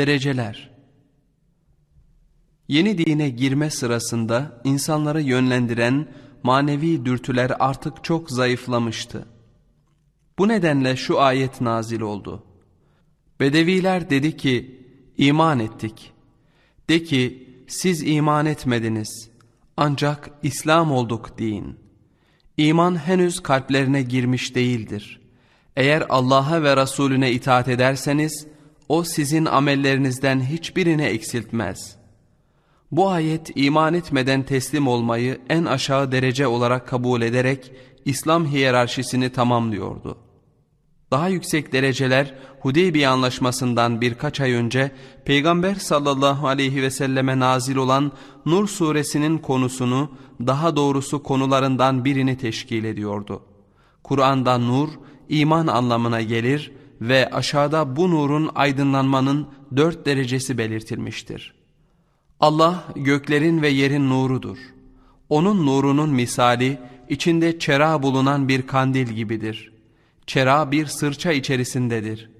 Dereceler Yeni dine girme sırasında insanları yönlendiren manevi dürtüler artık çok zayıflamıştı. Bu nedenle şu ayet nazil oldu. Bedeviler dedi ki, iman ettik. De ki, siz iman etmediniz, ancak İslam olduk deyin. İman henüz kalplerine girmiş değildir. Eğer Allah'a ve Resulüne itaat ederseniz, o sizin amellerinizden hiçbirini eksiltmez. Bu ayet iman etmeden teslim olmayı en aşağı derece olarak kabul ederek İslam hiyerarşisini tamamlıyordu. Daha yüksek dereceler Hudeybiye anlaşmasından birkaç ay önce Peygamber sallallahu aleyhi ve selleme nazil olan Nur suresinin konusunu daha doğrusu konularından birini teşkil ediyordu. Kur'an'da nur iman anlamına gelir ve aşağıda bu nurun aydınlanmanın dört derecesi belirtilmiştir. Allah göklerin ve yerin nurudur. Onun nurunun misali içinde çera bulunan bir kandil gibidir. Çera bir sırça içerisindedir.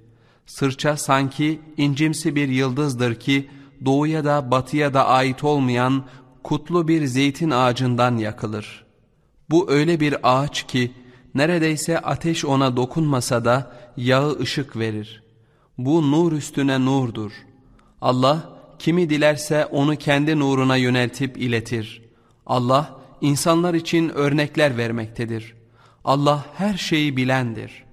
Sırça sanki incimsi bir yıldızdır ki doğuya da batıya da ait olmayan kutlu bir zeytin ağacından yakılır. Bu öyle bir ağaç ki neredeyse ateş ona dokunmasa da yağı ışık verir. Bu nur üstüne nurdur. Allah kimi dilerse onu kendi nuruna yöneltip iletir. Allah insanlar için örnekler vermektedir. Allah her şeyi bilendir.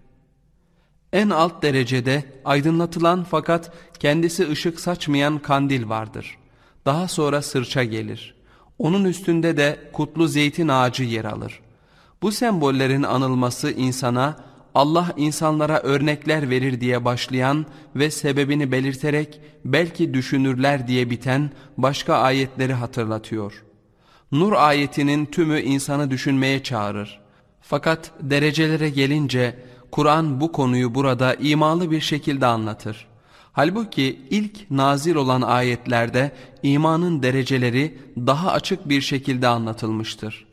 En alt derecede aydınlatılan fakat kendisi ışık saçmayan kandil vardır. Daha sonra sırça gelir. Onun üstünde de kutlu zeytin ağacı yer alır. Bu sembollerin anılması insana Allah insanlara örnekler verir diye başlayan ve sebebini belirterek belki düşünürler diye biten başka ayetleri hatırlatıyor. Nur ayetinin tümü insanı düşünmeye çağırır. Fakat derecelere gelince Kur'an bu konuyu burada imalı bir şekilde anlatır. Halbuki ilk nazil olan ayetlerde imanın dereceleri daha açık bir şekilde anlatılmıştır.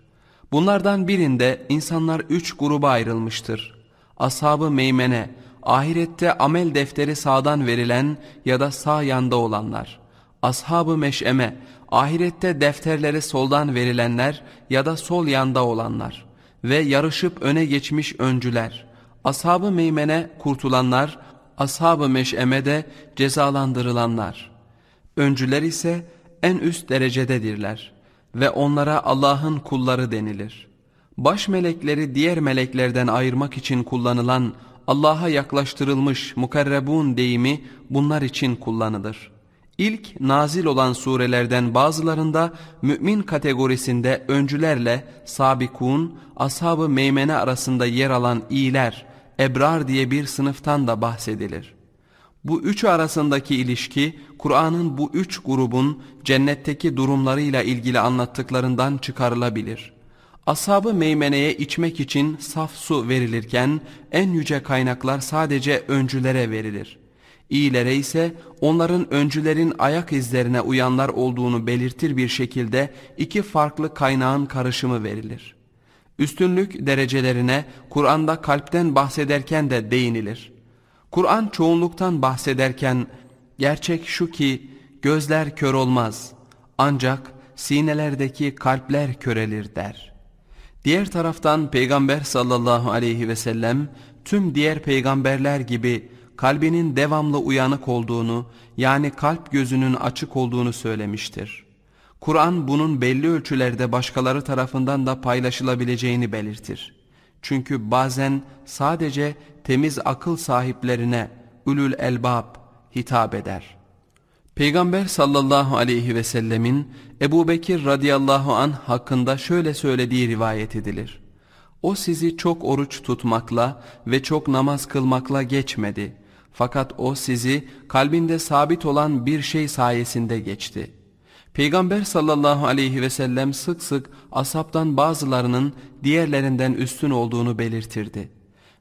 Bunlardan birinde insanlar üç gruba ayrılmıştır ashabı meymene, ahirette amel defteri sağdan verilen ya da sağ yanda olanlar, ashabı meşeme, ahirette defterleri soldan verilenler ya da sol yanda olanlar ve yarışıp öne geçmiş öncüler, ashabı meymene kurtulanlar, ashabı meşeme de cezalandırılanlar. Öncüler ise en üst derecededirler ve onlara Allah'ın kulları denilir.'' baş melekleri diğer meleklerden ayırmak için kullanılan Allah'a yaklaştırılmış mukarrebun deyimi bunlar için kullanılır. İlk nazil olan surelerden bazılarında mümin kategorisinde öncülerle sabikun, ashabı ı meymene arasında yer alan iyiler, ebrar diye bir sınıftan da bahsedilir. Bu üç arasındaki ilişki Kur'an'ın bu üç grubun cennetteki durumlarıyla ilgili anlattıklarından çıkarılabilir.'' Asabı meymeneye içmek için saf su verilirken en yüce kaynaklar sadece öncülere verilir. İyilere ise onların öncülerin ayak izlerine uyanlar olduğunu belirtir bir şekilde iki farklı kaynağın karışımı verilir. Üstünlük derecelerine Kur'an'da kalpten bahsederken de değinilir. Kur'an çoğunluktan bahsederken gerçek şu ki gözler kör olmaz ancak sinelerdeki kalpler körelir der.'' Diğer taraftan Peygamber sallallahu aleyhi ve sellem tüm diğer peygamberler gibi kalbinin devamlı uyanık olduğunu yani kalp gözünün açık olduğunu söylemiştir. Kur'an bunun belli ölçülerde başkaları tarafından da paylaşılabileceğini belirtir. Çünkü bazen sadece temiz akıl sahiplerine ülül elbab hitap eder.'' Peygamber sallallahu aleyhi ve sellemin Ebu Bekir radıyallahu an hakkında şöyle söylediği rivayet edilir. O sizi çok oruç tutmakla ve çok namaz kılmakla geçmedi. Fakat o sizi kalbinde sabit olan bir şey sayesinde geçti. Peygamber sallallahu aleyhi ve sellem sık sık asaptan bazılarının diğerlerinden üstün olduğunu belirtirdi.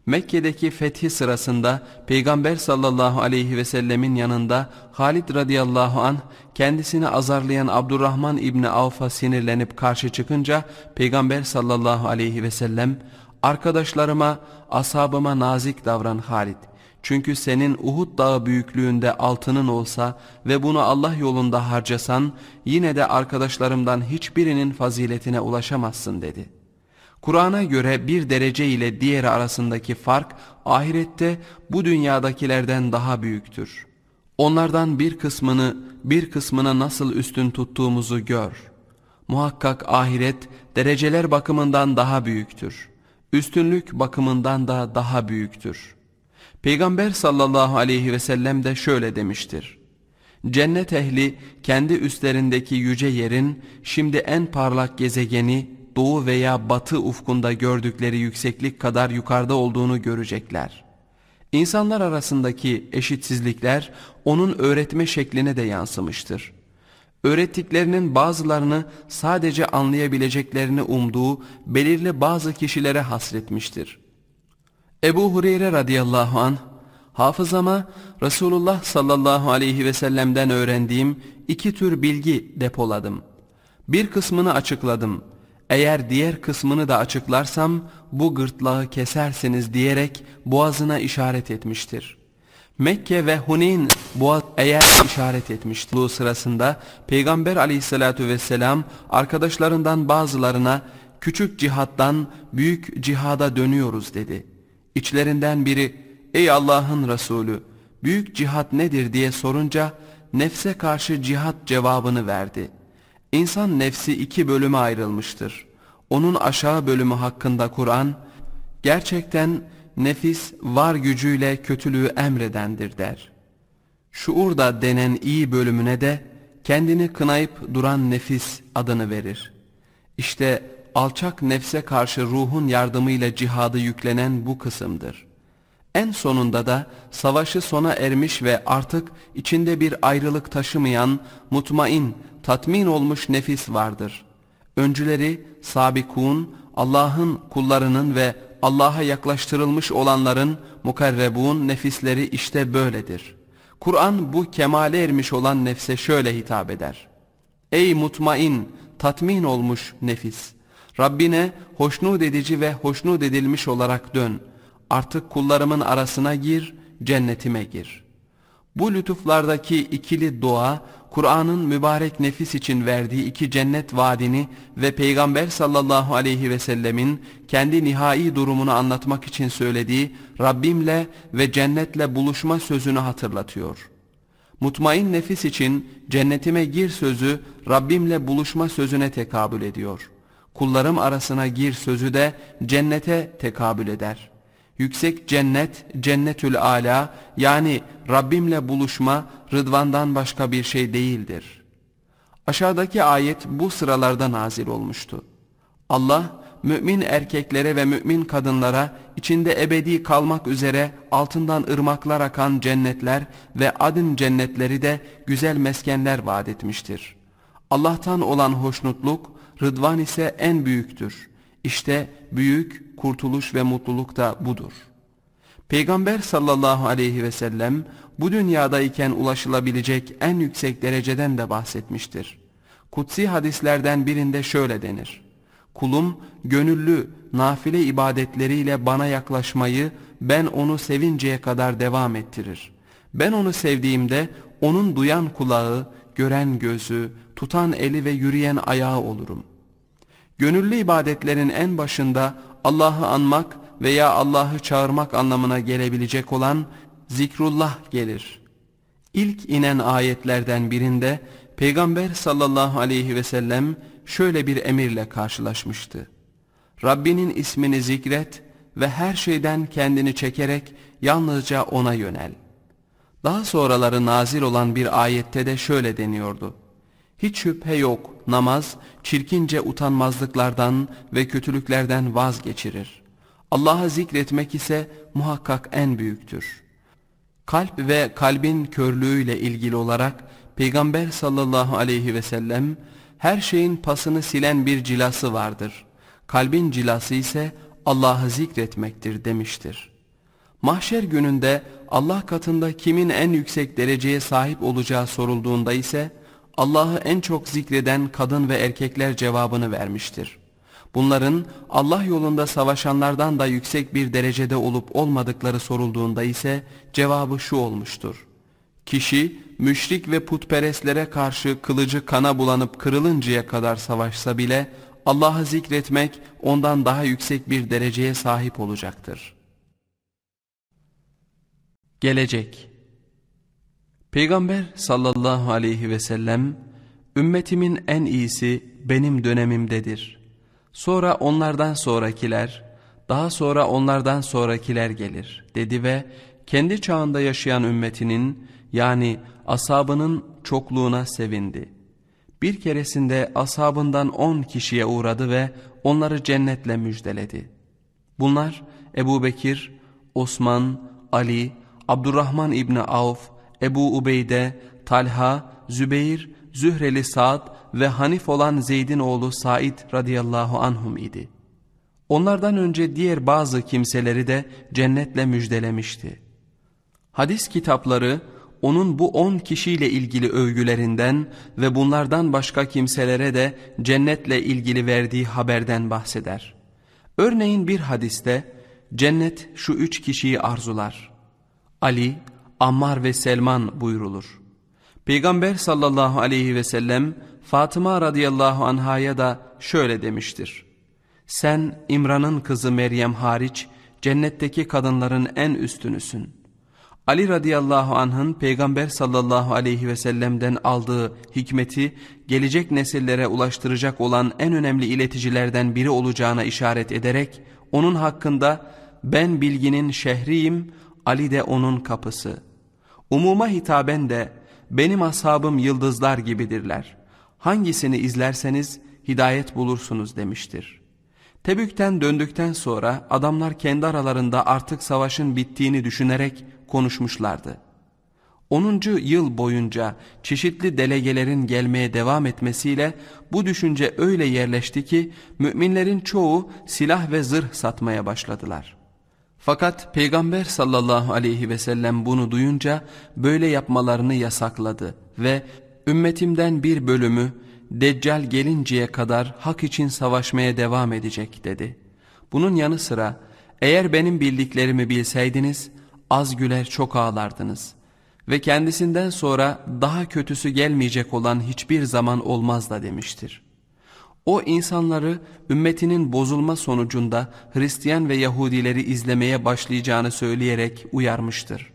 Mekke'deki fethi sırasında Peygamber sallallahu aleyhi ve sellemin yanında Halid radıyallahu an kendisini azarlayan Abdurrahman İbni Avf'a sinirlenip karşı çıkınca Peygamber sallallahu aleyhi ve sellem arkadaşlarıma asabıma nazik davran Halid. Çünkü senin Uhud dağı büyüklüğünde altının olsa ve bunu Allah yolunda harcasan yine de arkadaşlarımdan hiçbirinin faziletine ulaşamazsın dedi.'' Kur'an'a göre bir derece ile diğeri arasındaki fark ahirette bu dünyadakilerden daha büyüktür. Onlardan bir kısmını bir kısmına nasıl üstün tuttuğumuzu gör. Muhakkak ahiret dereceler bakımından daha büyüktür. Üstünlük bakımından da daha büyüktür. Peygamber sallallahu aleyhi ve sellem de şöyle demiştir. Cennet ehli kendi üstlerindeki yüce yerin şimdi en parlak gezegeni doğu veya batı ufkunda gördükleri yükseklik kadar yukarıda olduğunu görecekler. İnsanlar arasındaki eşitsizlikler onun öğretme şekline de yansımıştır. Öğrettiklerinin bazılarını sadece anlayabileceklerini umduğu belirli bazı kişilere hasretmiştir. Ebu Hureyre radıyallahu anh, hafızama Resulullah sallallahu aleyhi ve sellem'den öğrendiğim iki tür bilgi depoladım. Bir kısmını açıkladım, eğer diğer kısmını da açıklarsam bu gırtlağı kesersiniz diyerek boğazına işaret etmiştir. Mekke ve Huneyn boğaz eğer işaret etmiştir. Bu sırasında Peygamber aleyhissalatu vesselam arkadaşlarından bazılarına küçük cihattan büyük cihada dönüyoruz dedi. İçlerinden biri ey Allah'ın Resulü büyük cihat nedir diye sorunca nefse karşı cihat cevabını verdi.'' İnsan nefsi iki bölüme ayrılmıştır. Onun aşağı bölümü hakkında Kur'an, gerçekten nefis var gücüyle kötülüğü emredendir der. Şuur da denen iyi bölümüne de kendini kınayıp duran nefis adını verir. İşte alçak nefse karşı ruhun yardımıyla cihadı yüklenen bu kısımdır.'' En sonunda da savaşı sona ermiş ve artık içinde bir ayrılık taşımayan, mutmain, tatmin olmuş nefis vardır. Öncüleri, sabikun, Allah'ın kullarının ve Allah'a yaklaştırılmış olanların mukarrebun nefisleri işte böyledir. Kur'an bu kemale ermiş olan nefse şöyle hitap eder. Ey mutmain, tatmin olmuş nefis! Rabbine hoşnut edici ve hoşnut edilmiş olarak dön.'' artık kullarımın arasına gir, cennetime gir. Bu lütuflardaki ikili dua, Kur'an'ın mübarek nefis için verdiği iki cennet vaadini ve Peygamber sallallahu aleyhi ve sellemin kendi nihai durumunu anlatmak için söylediği Rabbimle ve cennetle buluşma sözünü hatırlatıyor. Mutmain nefis için cennetime gir sözü Rabbimle buluşma sözüne tekabül ediyor. Kullarım arasına gir sözü de cennete tekabül eder.'' Yüksek cennet, cennetül ala yani Rabbimle buluşma rıdvandan başka bir şey değildir. Aşağıdaki ayet bu sıralarda nazil olmuştu. Allah mümin erkeklere ve mümin kadınlara içinde ebedi kalmak üzere altından ırmaklar akan cennetler ve adın cennetleri de güzel meskenler vaat etmiştir. Allah'tan olan hoşnutluk, rıdvan ise en büyüktür.'' İşte büyük kurtuluş ve mutluluk da budur. Peygamber sallallahu aleyhi ve sellem bu dünyadayken ulaşılabilecek en yüksek dereceden de bahsetmiştir. Kutsi hadislerden birinde şöyle denir. Kulum gönüllü nafile ibadetleriyle bana yaklaşmayı ben onu sevinceye kadar devam ettirir. Ben onu sevdiğimde onun duyan kulağı, gören gözü, tutan eli ve yürüyen ayağı olurum.'' Gönüllü ibadetlerin en başında Allah'ı anmak veya Allah'ı çağırmak anlamına gelebilecek olan zikrullah gelir. İlk inen ayetlerden birinde Peygamber sallallahu aleyhi ve sellem şöyle bir emirle karşılaşmıştı. Rabbinin ismini zikret ve her şeyden kendini çekerek yalnızca ona yönel. Daha sonraları nazil olan bir ayette de şöyle deniyordu. Hiç şüphe yok namaz çirkince utanmazlıklardan ve kötülüklerden vazgeçirir. Allah'a zikretmek ise muhakkak en büyüktür. Kalp ve kalbin körlüğüyle ilgili olarak Peygamber sallallahu aleyhi ve sellem her şeyin pasını silen bir cilası vardır. Kalbin cilası ise Allah'ı zikretmektir demiştir. Mahşer gününde Allah katında kimin en yüksek dereceye sahip olacağı sorulduğunda ise Allah'ı en çok zikreden kadın ve erkekler cevabını vermiştir. Bunların Allah yolunda savaşanlardan da yüksek bir derecede olup olmadıkları sorulduğunda ise cevabı şu olmuştur. Kişi müşrik ve putperestlere karşı kılıcı kana bulanıp kırılıncaya kadar savaşsa bile Allah'ı zikretmek ondan daha yüksek bir dereceye sahip olacaktır. Gelecek Peygamber sallallahu aleyhi ve sellem, ümmetimin en iyisi benim dönemimdedir. Sonra onlardan sonrakiler, daha sonra onlardan sonrakiler gelir dedi ve kendi çağında yaşayan ümmetinin yani asabının çokluğuna sevindi. Bir keresinde asabından on kişiye uğradı ve onları cennetle müjdeledi. Bunlar Ebu Bekir, Osman, Ali, Abdurrahman İbni Avf, Ebu Ubeyde, Talha, Zübeyir, Zühreli Sa'd ve Hanif olan Zeyd'in oğlu Said radıyallahu anhum idi. Onlardan önce diğer bazı kimseleri de cennetle müjdelemişti. Hadis kitapları onun bu on kişiyle ilgili övgülerinden ve bunlardan başka kimselere de cennetle ilgili verdiği haberden bahseder. Örneğin bir hadiste cennet şu üç kişiyi arzular. Ali, Ammar ve Selman buyurulur. Peygamber sallallahu aleyhi ve sellem Fatıma radıyallahu anhaya da şöyle demiştir. Sen İmran'ın kızı Meryem hariç cennetteki kadınların en üstünüsün. Ali radıyallahu anh'ın peygamber sallallahu aleyhi ve sellem'den aldığı hikmeti gelecek nesillere ulaştıracak olan en önemli ileticilerden biri olacağına işaret ederek onun hakkında ben bilginin şehriyim Ali de onun kapısı. Umuma hitaben de benim ashabım yıldızlar gibidirler. Hangisini izlerseniz hidayet bulursunuz demiştir. Tebük'ten döndükten sonra adamlar kendi aralarında artık savaşın bittiğini düşünerek konuşmuşlardı. 10. yıl boyunca çeşitli delegelerin gelmeye devam etmesiyle bu düşünce öyle yerleşti ki müminlerin çoğu silah ve zırh satmaya başladılar.'' Fakat Peygamber sallallahu aleyhi ve sellem bunu duyunca böyle yapmalarını yasakladı ve ümmetimden bir bölümü Deccal gelinceye kadar hak için savaşmaya devam edecek dedi. Bunun yanı sıra eğer benim bildiklerimi bilseydiniz az güler çok ağlardınız ve kendisinden sonra daha kötüsü gelmeyecek olan hiçbir zaman olmaz da demiştir.'' O insanları ümmetinin bozulma sonucunda Hristiyan ve Yahudileri izlemeye başlayacağını söyleyerek uyarmıştır.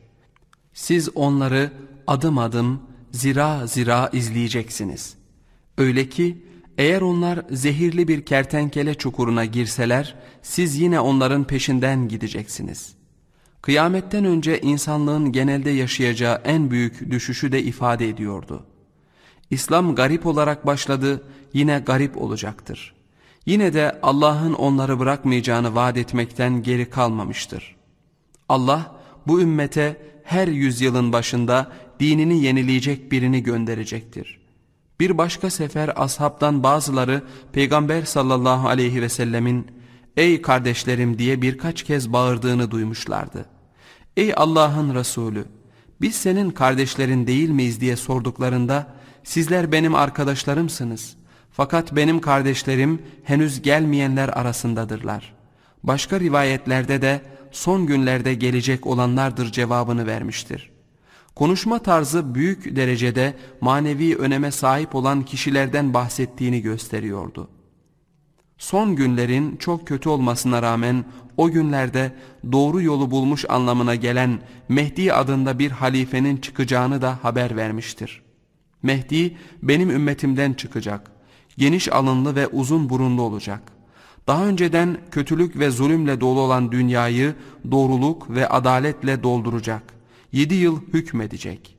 Siz onları adım adım zira zira izleyeceksiniz. Öyle ki eğer onlar zehirli bir kertenkele çukuruna girseler siz yine onların peşinden gideceksiniz. Kıyametten önce insanlığın genelde yaşayacağı en büyük düşüşü de ifade ediyordu.'' İslam garip olarak başladı yine garip olacaktır. Yine de Allah'ın onları bırakmayacağını vaat etmekten geri kalmamıştır. Allah bu ümmete her yüzyılın başında dinini yenileyecek birini gönderecektir. Bir başka sefer ashabdan bazıları Peygamber sallallahu aleyhi ve sellemin ''Ey kardeşlerim'' diye birkaç kez bağırdığını duymuşlardı. ''Ey Allah'ın Resulü, biz senin kardeşlerin değil miyiz?'' diye sorduklarında ''Sizler benim arkadaşlarımsınız. Fakat benim kardeşlerim henüz gelmeyenler arasındadırlar. Başka rivayetlerde de son günlerde gelecek olanlardır cevabını vermiştir. Konuşma tarzı büyük derecede manevi öneme sahip olan kişilerden bahsettiğini gösteriyordu. Son günlerin çok kötü olmasına rağmen o günlerde doğru yolu bulmuş anlamına gelen Mehdi adında bir halifenin çıkacağını da haber vermiştir. Mehdi benim ümmetimden çıkacak.'' geniş alınlı ve uzun burunlu olacak. Daha önceden kötülük ve zulümle dolu olan dünyayı doğruluk ve adaletle dolduracak. Yedi yıl hükmedecek.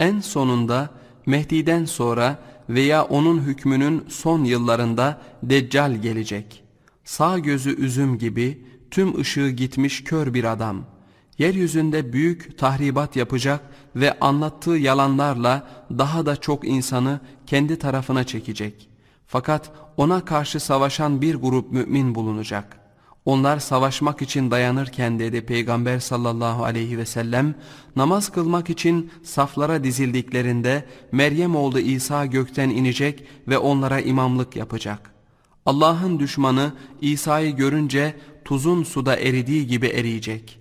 En sonunda Mehdi'den sonra veya onun hükmünün son yıllarında Deccal gelecek. Sağ gözü üzüm gibi tüm ışığı gitmiş kör bir adam. Yeryüzünde büyük tahribat yapacak ve anlattığı yalanlarla daha da çok insanı kendi tarafına çekecek. Fakat ona karşı savaşan bir grup mümin bulunacak. Onlar savaşmak için dayanırken dedi Peygamber sallallahu aleyhi ve sellem, namaz kılmak için saflara dizildiklerinde Meryem oğlu İsa gökten inecek ve onlara imamlık yapacak. Allah'ın düşmanı İsa'yı görünce tuzun suda eridiği gibi eriyecek.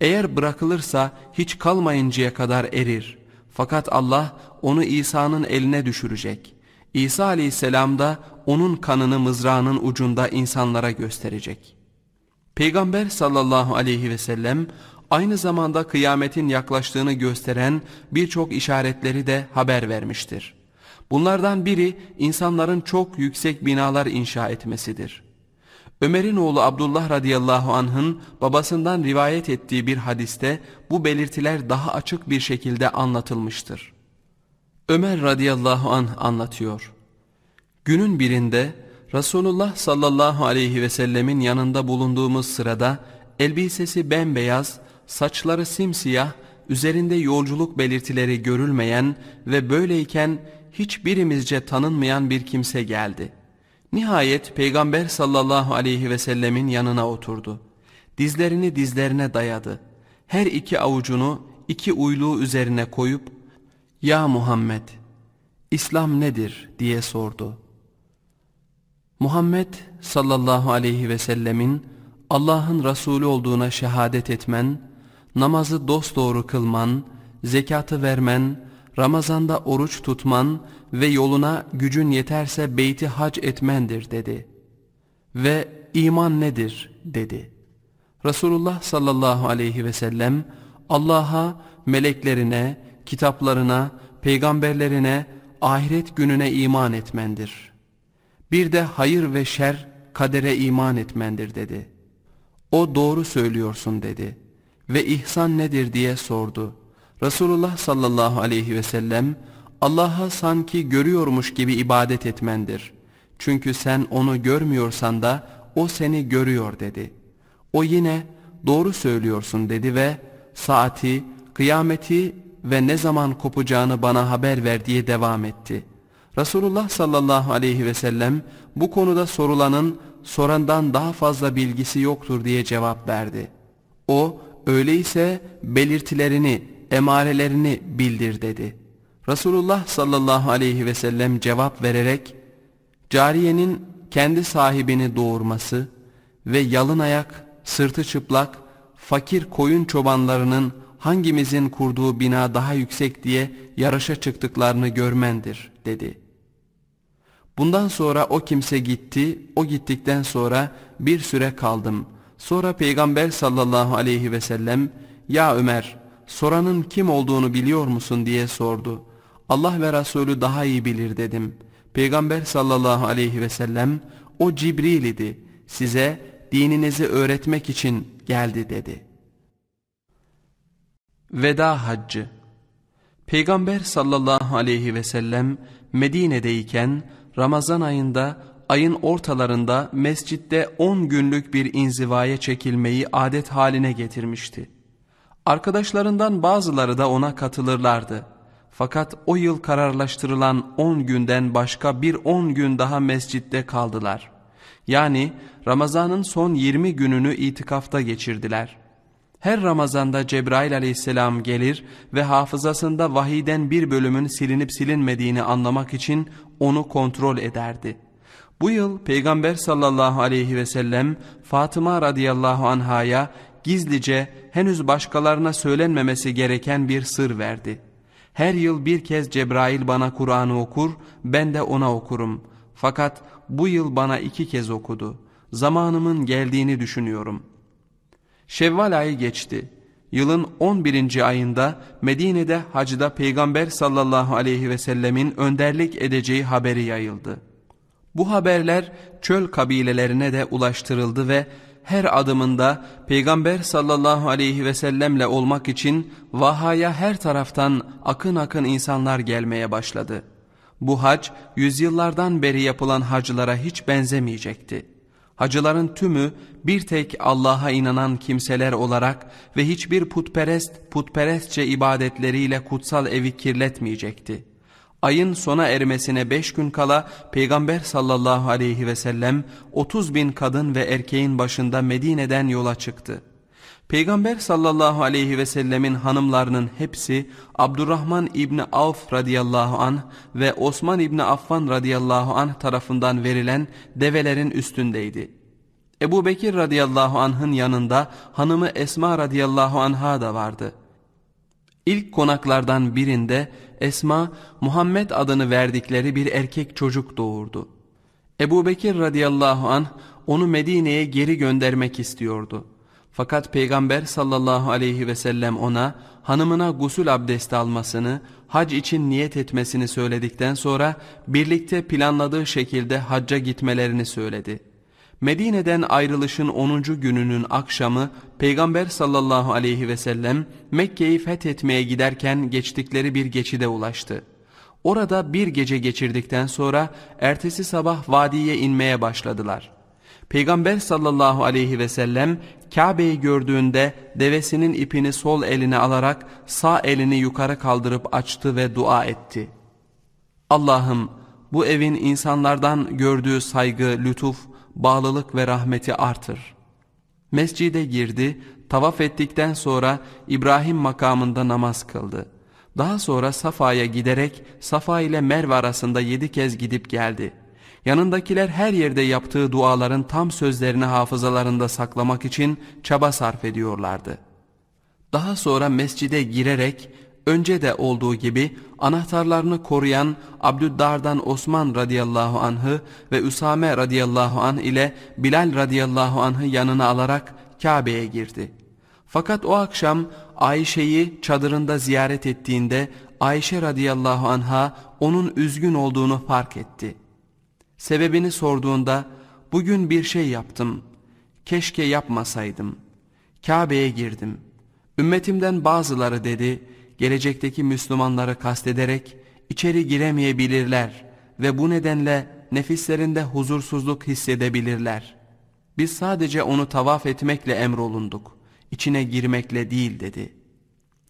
Eğer bırakılırsa hiç kalmayıncaya kadar erir. Fakat Allah onu İsa'nın eline düşürecek.'' İsa aleyhisselam da onun kanını mızrağının ucunda insanlara gösterecek. Peygamber sallallahu aleyhi ve sellem aynı zamanda kıyametin yaklaştığını gösteren birçok işaretleri de haber vermiştir. Bunlardan biri insanların çok yüksek binalar inşa etmesidir. Ömer'in oğlu Abdullah radıyallahu anh'ın babasından rivayet ettiği bir hadiste bu belirtiler daha açık bir şekilde anlatılmıştır. Ömer radıyallahu an anlatıyor. Günün birinde Resulullah sallallahu aleyhi ve sellemin yanında bulunduğumuz sırada elbisesi bembeyaz, saçları simsiyah, üzerinde yolculuk belirtileri görülmeyen ve böyleyken hiçbirimizce tanınmayan bir kimse geldi. Nihayet Peygamber sallallahu aleyhi ve sellemin yanına oturdu. Dizlerini dizlerine dayadı. Her iki avucunu iki uyluğu üzerine koyup ya Muhammed İslam nedir diye sordu. Muhammed sallallahu aleyhi ve sellemin Allah'ın Resulü olduğuna şehadet etmen, namazı dosdoğru kılman, zekatı vermen, Ramazan'da oruç tutman ve yoluna gücün yeterse beyti hac etmendir dedi. Ve iman nedir dedi. Resulullah sallallahu aleyhi ve sellem Allah'a, meleklerine, kitaplarına, peygamberlerine, ahiret gününe iman etmendir. Bir de hayır ve şer kadere iman etmendir dedi. O doğru söylüyorsun dedi. Ve ihsan nedir diye sordu. Resulullah sallallahu aleyhi ve sellem Allah'a sanki görüyormuş gibi ibadet etmendir. Çünkü sen onu görmüyorsan da o seni görüyor dedi. O yine doğru söylüyorsun dedi ve saati, kıyameti ve ne zaman kopacağını bana haber ver diye devam etti. Resulullah sallallahu aleyhi ve sellem bu konuda sorulanın sorandan daha fazla bilgisi yoktur diye cevap verdi. O öyleyse belirtilerini, emarelerini bildir dedi. Resulullah sallallahu aleyhi ve sellem cevap vererek cariyenin kendi sahibini doğurması ve yalın ayak, sırtı çıplak, fakir koyun çobanlarının hangimizin kurduğu bina daha yüksek diye yarışa çıktıklarını görmendir dedi. Bundan sonra o kimse gitti, o gittikten sonra bir süre kaldım. Sonra Peygamber sallallahu aleyhi ve sellem, Ya Ömer, soranın kim olduğunu biliyor musun diye sordu. Allah ve Resulü daha iyi bilir dedim. Peygamber sallallahu aleyhi ve sellem, o Cibril idi, size dininizi öğretmek için geldi dedi.'' Veda Haccı Peygamber sallallahu aleyhi ve sellem Medine'deyken Ramazan ayında ayın ortalarında mescitte 10 günlük bir inzivaya çekilmeyi adet haline getirmişti. Arkadaşlarından bazıları da ona katılırlardı. Fakat o yıl kararlaştırılan 10 günden başka bir 10 gün daha mescitte kaldılar. Yani Ramazan'ın son 20 gününü itikafta geçirdiler.'' Her Ramazan'da Cebrail aleyhisselam gelir ve hafızasında vahiden bir bölümün silinip silinmediğini anlamak için onu kontrol ederdi. Bu yıl Peygamber sallallahu aleyhi ve sellem Fatıma radıyallahu anhaya gizlice henüz başkalarına söylenmemesi gereken bir sır verdi. Her yıl bir kez Cebrail bana Kur'an'ı okur, ben de ona okurum. Fakat bu yıl bana iki kez okudu. Zamanımın geldiğini düşünüyorum.'' Şevval ayı geçti. Yılın 11. ayında Medine'de hacda Peygamber sallallahu aleyhi ve sellemin önderlik edeceği haberi yayıldı. Bu haberler çöl kabilelerine de ulaştırıldı ve her adımında Peygamber sallallahu aleyhi ve sellemle olmak için vahaya her taraftan akın akın insanlar gelmeye başladı. Bu hac yüzyıllardan beri yapılan hacılara hiç benzemeyecekti. Hacıların tümü bir tek Allah'a inanan kimseler olarak ve hiçbir putperest putperestçe ibadetleriyle kutsal evi kirletmeyecekti. Ayın sona ermesine beş gün kala Peygamber sallallahu aleyhi ve sellem 30 bin kadın ve erkeğin başında Medine'den yola çıktı.'' Peygamber sallallahu aleyhi ve sellemin hanımlarının hepsi Abdurrahman İbni Avf radıyallahu an ve Osman İbni Affan radıyallahu an tarafından verilen develerin üstündeydi. Ebu Bekir radıyallahu anh'ın yanında hanımı Esma radıyallahu anha da vardı. İlk konaklardan birinde Esma Muhammed adını verdikleri bir erkek çocuk doğurdu. Ebu Bekir radıyallahu anh onu Medine'ye geri göndermek istiyordu.'' Fakat Peygamber sallallahu aleyhi ve sellem ona hanımına gusül abdesti almasını, hac için niyet etmesini söyledikten sonra birlikte planladığı şekilde hacca gitmelerini söyledi. Medine'den ayrılışın 10. gününün akşamı Peygamber sallallahu aleyhi ve sellem Mekke'yi fethetmeye giderken geçtikleri bir geçide ulaştı. Orada bir gece geçirdikten sonra ertesi sabah vadiye inmeye başladılar.'' Peygamber sallallahu aleyhi ve sellem Kabe'yi gördüğünde devesinin ipini sol eline alarak sağ elini yukarı kaldırıp açtı ve dua etti. Allah'ım bu evin insanlardan gördüğü saygı, lütuf, bağlılık ve rahmeti artır. Mescide girdi, tavaf ettikten sonra İbrahim makamında namaz kıldı. Daha sonra Safa'ya giderek Safa ile Merve arasında yedi kez gidip geldi.'' Yanındakiler her yerde yaptığı duaların tam sözlerini hafızalarında saklamak için çaba sarf ediyorlardı. Daha sonra mescide girerek önce de olduğu gibi anahtarlarını koruyan Abdüddar'dan Osman radıyallahu anh'ı ve Üsame radıyallahu anh ile Bilal radıyallahu anh'ı yanına alarak Kabe'ye girdi. Fakat o akşam Ayşe'yi çadırında ziyaret ettiğinde Ayşe radıyallahu anha onun üzgün olduğunu fark etti.'' Sebebini sorduğunda bugün bir şey yaptım. Keşke yapmasaydım. Kabe'ye girdim. Ümmetimden bazıları dedi gelecekteki Müslümanları kastederek içeri giremeyebilirler ve bu nedenle nefislerinde huzursuzluk hissedebilirler. Biz sadece onu tavaf etmekle emrolunduk, içine girmekle değil dedi.''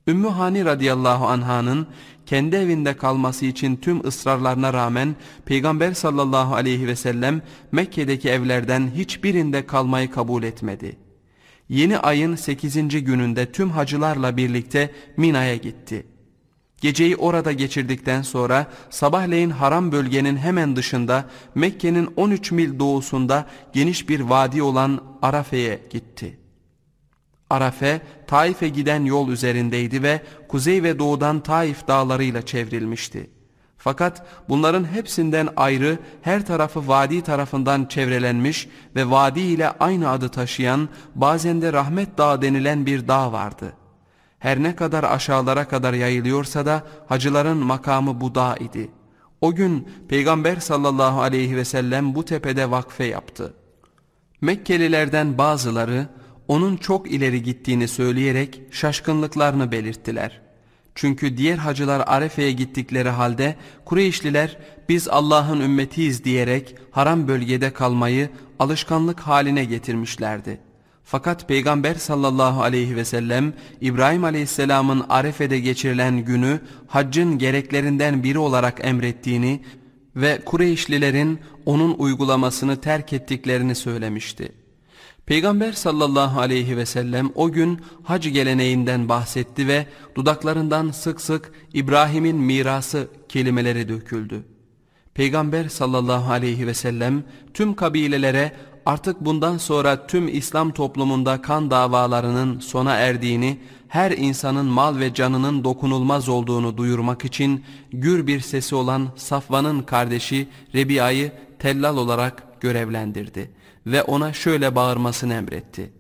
Ümmü Hani radıyallahu anhanın kendi evinde kalması için tüm ısrarlarına rağmen Peygamber sallallahu aleyhi ve sellem Mekke'deki evlerden hiçbirinde kalmayı kabul etmedi. Yeni ayın 8. gününde tüm hacılarla birlikte Mina'ya gitti. Geceyi orada geçirdikten sonra sabahleyin haram bölgenin hemen dışında Mekke'nin 13 mil doğusunda geniş bir vadi olan Arafe'ye gitti.'' Arafe, Taif'e giden yol üzerindeydi ve kuzey ve doğudan Taif dağlarıyla çevrilmişti. Fakat bunların hepsinden ayrı her tarafı vadi tarafından çevrelenmiş ve vadi ile aynı adı taşıyan bazen de Rahmet Dağı denilen bir dağ vardı. Her ne kadar aşağılara kadar yayılıyorsa da hacıların makamı bu dağ idi. O gün Peygamber sallallahu aleyhi ve sellem bu tepede vakfe yaptı. Mekkelilerden bazıları onun çok ileri gittiğini söyleyerek şaşkınlıklarını belirttiler. Çünkü diğer hacılar Arefe'ye gittikleri halde Kureyşliler biz Allah'ın ümmetiyiz diyerek haram bölgede kalmayı alışkanlık haline getirmişlerdi. Fakat Peygamber sallallahu aleyhi ve sellem İbrahim aleyhisselamın Arefe'de geçirilen günü haccın gereklerinden biri olarak emrettiğini ve Kureyşlilerin onun uygulamasını terk ettiklerini söylemişti. Peygamber sallallahu aleyhi ve sellem o gün hac geleneğinden bahsetti ve dudaklarından sık sık İbrahim'in mirası kelimeleri döküldü. Peygamber sallallahu aleyhi ve sellem tüm kabilelere artık bundan sonra tüm İslam toplumunda kan davalarının sona erdiğini, her insanın mal ve canının dokunulmaz olduğunu duyurmak için gür bir sesi olan Safvan'ın kardeşi Rebia'yı tellal olarak görevlendirdi.'' ve ona şöyle bağırmasını emretti.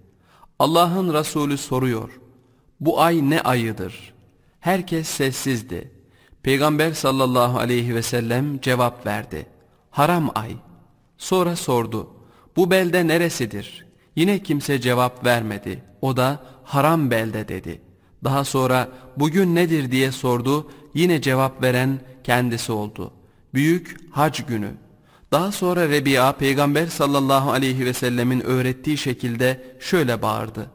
Allah'ın Resulü soruyor. Bu ay ne ayıdır? Herkes sessizdi. Peygamber sallallahu aleyhi ve sellem cevap verdi. Haram ay. Sonra sordu. Bu belde neresidir? Yine kimse cevap vermedi. O da haram belde dedi. Daha sonra bugün nedir diye sordu. Yine cevap veren kendisi oldu. Büyük hac günü. Daha sonra Rebi'a peygamber sallallahu aleyhi ve sellemin öğrettiği şekilde şöyle bağırdı.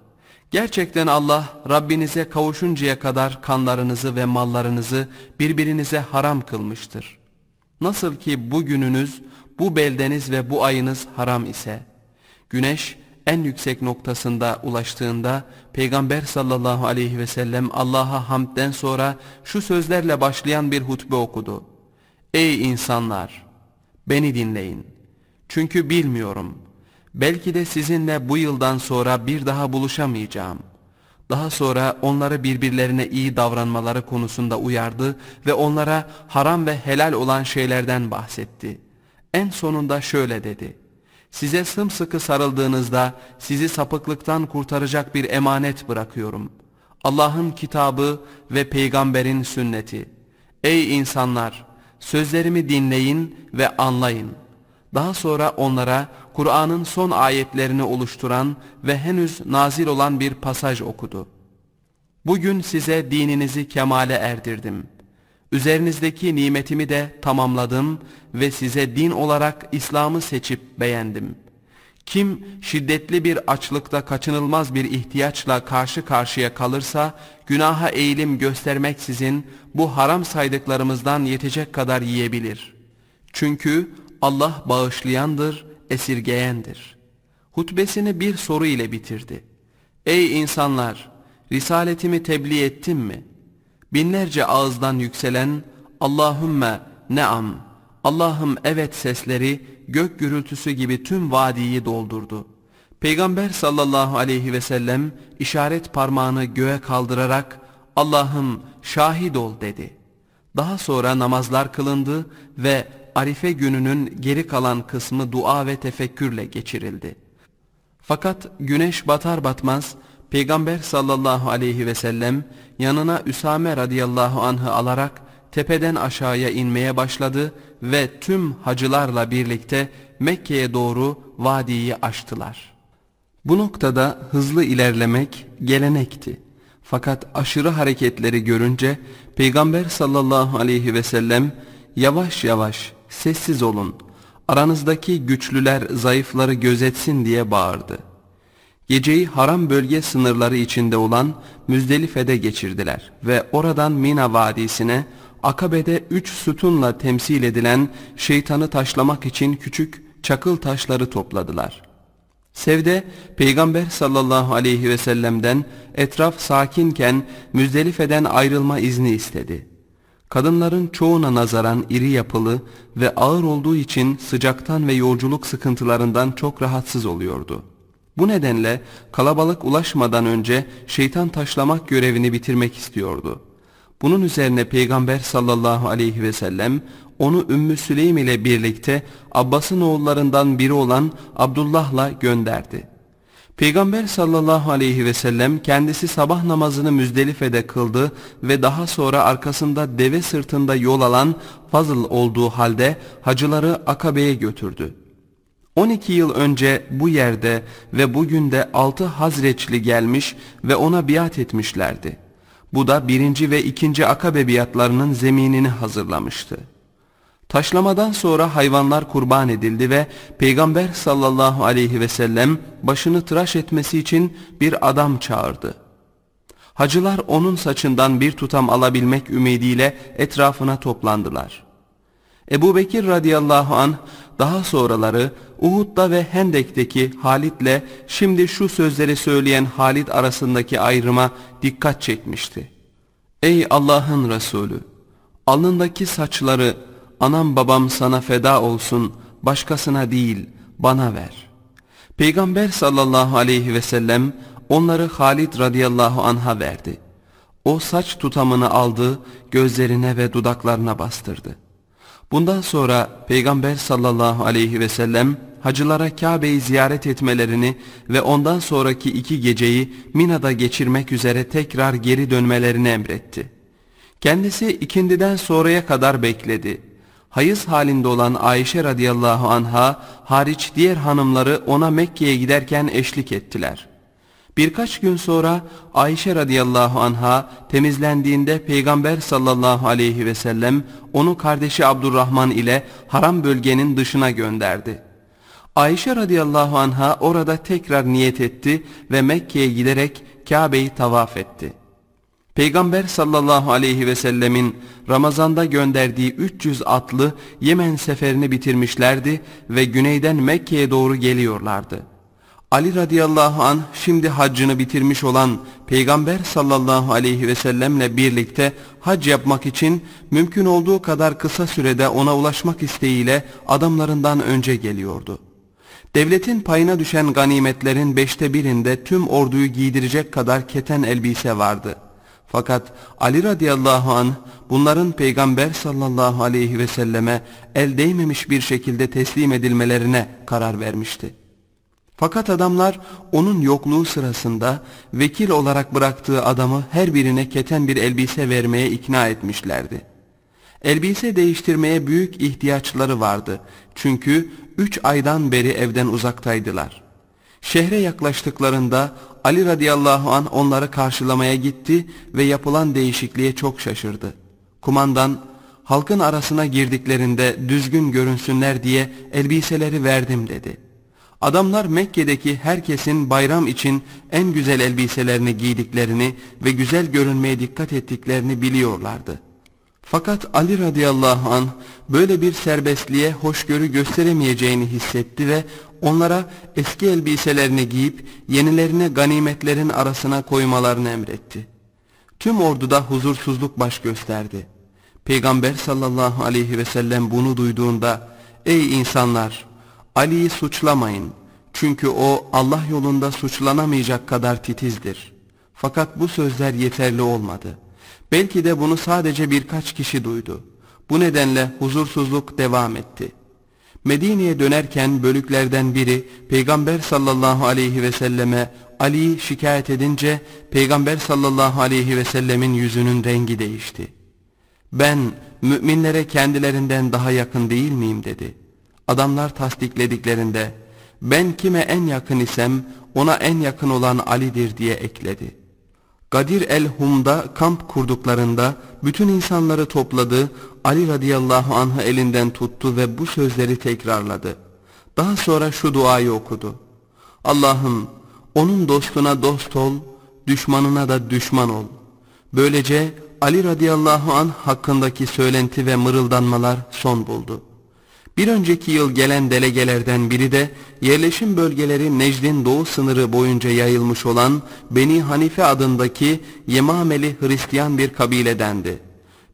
Gerçekten Allah Rabbinize kavuşuncaya kadar kanlarınızı ve mallarınızı birbirinize haram kılmıştır. Nasıl ki bu gününüz, bu beldeniz ve bu ayınız haram ise, güneş en yüksek noktasında ulaştığında Peygamber sallallahu aleyhi ve sellem Allah'a hamdden sonra şu sözlerle başlayan bir hutbe okudu. Ey insanlar! Beni dinleyin. Çünkü bilmiyorum. Belki de sizinle bu yıldan sonra bir daha buluşamayacağım. Daha sonra onları birbirlerine iyi davranmaları konusunda uyardı ve onlara haram ve helal olan şeylerden bahsetti. En sonunda şöyle dedi. Size sımsıkı sarıldığınızda sizi sapıklıktan kurtaracak bir emanet bırakıyorum. Allah'ın kitabı ve peygamberin sünneti. Ey insanlar! Sözlerimi dinleyin ve anlayın. Daha sonra onlara Kur'an'ın son ayetlerini oluşturan ve henüz nazil olan bir pasaj okudu. Bugün size dininizi kemale erdirdim. Üzerinizdeki nimetimi de tamamladım ve size din olarak İslam'ı seçip beğendim.'' Kim şiddetli bir açlıkta kaçınılmaz bir ihtiyaçla karşı karşıya kalırsa günaha eğilim göstermeksizin bu haram saydıklarımızdan yetecek kadar yiyebilir. Çünkü Allah bağışlayandır, esirgeyendir. Hutbesini bir soru ile bitirdi. Ey insanlar! Risaletimi tebliğ ettim mi? Binlerce ağızdan yükselen Allahümme ne'am, Allah'ım evet sesleri gök gürültüsü gibi tüm vadiyi doldurdu. Peygamber sallallahu aleyhi ve sellem işaret parmağını göğe kaldırarak Allah'ım şahit ol dedi. Daha sonra namazlar kılındı ve Arife gününün geri kalan kısmı dua ve tefekkürle geçirildi. Fakat güneş batar batmaz Peygamber sallallahu aleyhi ve sellem yanına Üsame radıyallahu anh'ı alarak tepeden aşağıya inmeye başladı ve tüm hacılarla birlikte Mekke'ye doğru vadiyi aştılar. Bu noktada hızlı ilerlemek gelenekti. Fakat aşırı hareketleri görünce Peygamber sallallahu aleyhi ve sellem yavaş yavaş sessiz olun aranızdaki güçlüler zayıfları gözetsin diye bağırdı. Geceyi haram bölge sınırları içinde olan Müzdelife'de geçirdiler ve oradan Mina Vadisi'ne akabede üç sütunla temsil edilen şeytanı taşlamak için küçük çakıl taşları topladılar. Sevde, Peygamber sallallahu aleyhi ve sellem'den etraf sakinken Müzdelife'den ayrılma izni istedi. Kadınların çoğuna nazaran iri yapılı ve ağır olduğu için sıcaktan ve yolculuk sıkıntılarından çok rahatsız oluyordu. Bu nedenle kalabalık ulaşmadan önce şeytan taşlamak görevini bitirmek istiyordu.'' Bunun üzerine Peygamber sallallahu aleyhi ve sellem onu Ümmü Süleym ile birlikte Abbas'ın oğullarından biri olan Abdullah'la gönderdi. Peygamber sallallahu aleyhi ve sellem kendisi sabah namazını Müzdelife'de kıldı ve daha sonra arkasında deve sırtında yol alan Fazıl olduğu halde hacıları Akabe'ye götürdü. 12 yıl önce bu yerde ve bugün de 6 Hazreçli gelmiş ve ona biat etmişlerdi. Bu da birinci ve ikinci akabe biatlarının zeminini hazırlamıştı. Taşlamadan sonra hayvanlar kurban edildi ve Peygamber sallallahu aleyhi ve sellem başını tıraş etmesi için bir adam çağırdı. Hacılar onun saçından bir tutam alabilmek ümidiyle etrafına toplandılar. Ebu Bekir radıyallahu anh daha sonraları Uhud'da ve Hendek'teki Halit'le şimdi şu sözleri söyleyen Halit arasındaki ayrıma dikkat çekmişti. Ey Allah'ın Resulü! Alnındaki saçları anam babam sana feda olsun başkasına değil bana ver. Peygamber sallallahu aleyhi ve sellem onları Halit radıyallahu anha verdi. O saç tutamını aldı, gözlerine ve dudaklarına bastırdı.'' Bundan sonra Peygamber sallallahu aleyhi ve sellem hacılara Kabe'yi ziyaret etmelerini ve ondan sonraki iki geceyi Mina'da geçirmek üzere tekrar geri dönmelerini emretti. Kendisi ikindiden sonraya kadar bekledi. Hayız halinde olan Ayşe radıyallahu anha hariç diğer hanımları ona Mekke'ye giderken eşlik ettiler.'' Birkaç gün sonra Ayşe radıyallahu anha temizlendiğinde Peygamber sallallahu aleyhi ve sellem onu kardeşi Abdurrahman ile haram bölgenin dışına gönderdi. Ayşe radıyallahu anha orada tekrar niyet etti ve Mekke'ye giderek Kabe'yi tavaf etti. Peygamber sallallahu aleyhi ve sellemin Ramazan'da gönderdiği 300 atlı Yemen seferini bitirmişlerdi ve güneyden Mekke'ye doğru geliyorlardı. Ali radıyallahu an şimdi haccını bitirmiş olan Peygamber sallallahu aleyhi ve sellemle birlikte hac yapmak için mümkün olduğu kadar kısa sürede ona ulaşmak isteğiyle adamlarından önce geliyordu. Devletin payına düşen ganimetlerin beşte birinde tüm orduyu giydirecek kadar keten elbise vardı. Fakat Ali radıyallahu an bunların peygamber sallallahu aleyhi ve selleme el değmemiş bir şekilde teslim edilmelerine karar vermişti. Fakat adamlar onun yokluğu sırasında vekil olarak bıraktığı adamı her birine keten bir elbise vermeye ikna etmişlerdi. Elbise değiştirmeye büyük ihtiyaçları vardı çünkü üç aydan beri evden uzaktaydılar. Şehre yaklaştıklarında Ali radıyallahu an onları karşılamaya gitti ve yapılan değişikliğe çok şaşırdı. Kumandan halkın arasına girdiklerinde düzgün görünsünler diye elbiseleri verdim dedi.'' Adamlar Mekke'deki herkesin bayram için en güzel elbiselerini giydiklerini ve güzel görünmeye dikkat ettiklerini biliyorlardı. Fakat Ali radıyallahu an böyle bir serbestliğe hoşgörü gösteremeyeceğini hissetti ve onlara eski elbiselerini giyip yenilerine ganimetlerin arasına koymalarını emretti. Tüm orduda huzursuzluk baş gösterdi. Peygamber sallallahu aleyhi ve sellem bunu duyduğunda ''Ey insanlar!'' Ali'yi suçlamayın. Çünkü o Allah yolunda suçlanamayacak kadar titizdir. Fakat bu sözler yeterli olmadı. Belki de bunu sadece birkaç kişi duydu. Bu nedenle huzursuzluk devam etti. Medine'ye dönerken bölüklerden biri Peygamber sallallahu aleyhi ve selleme Ali'yi şikayet edince Peygamber sallallahu aleyhi ve sellemin yüzünün rengi değişti. Ben müminlere kendilerinden daha yakın değil miyim dedi.'' Adamlar tasdiklediklerinde ben kime en yakın isem ona en yakın olan Ali'dir diye ekledi. Gadir el-Hum'da kamp kurduklarında bütün insanları topladı, Ali radıyallahu anh'ı elinden tuttu ve bu sözleri tekrarladı. Daha sonra şu duayı okudu. Allah'ım onun dostuna dost ol, düşmanına da düşman ol. Böylece Ali radıyallahu an hakkındaki söylenti ve mırıldanmalar son buldu. Bir önceki yıl gelen delegelerden biri de yerleşim bölgeleri Necd'in doğu sınırı boyunca yayılmış olan Beni Hanife adındaki Yemameli Hristiyan bir kabiledendi.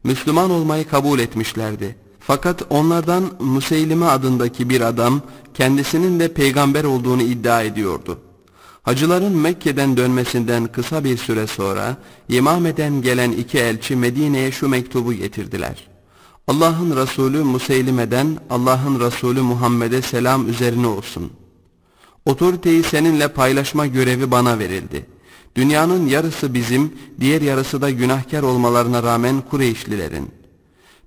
Müslüman olmayı kabul etmişlerdi. Fakat onlardan Museylime adındaki bir adam kendisinin de peygamber olduğunu iddia ediyordu. Hacıların Mekke'den dönmesinden kısa bir süre sonra Yemame'den gelen iki elçi Medine'ye şu mektubu getirdiler. Allah'ın Resulü Museylime'den Allah'ın Resulü Muhammed'e selam üzerine olsun. Otoriteyi seninle paylaşma görevi bana verildi. Dünyanın yarısı bizim, diğer yarısı da günahkar olmalarına rağmen Kureyşlilerin.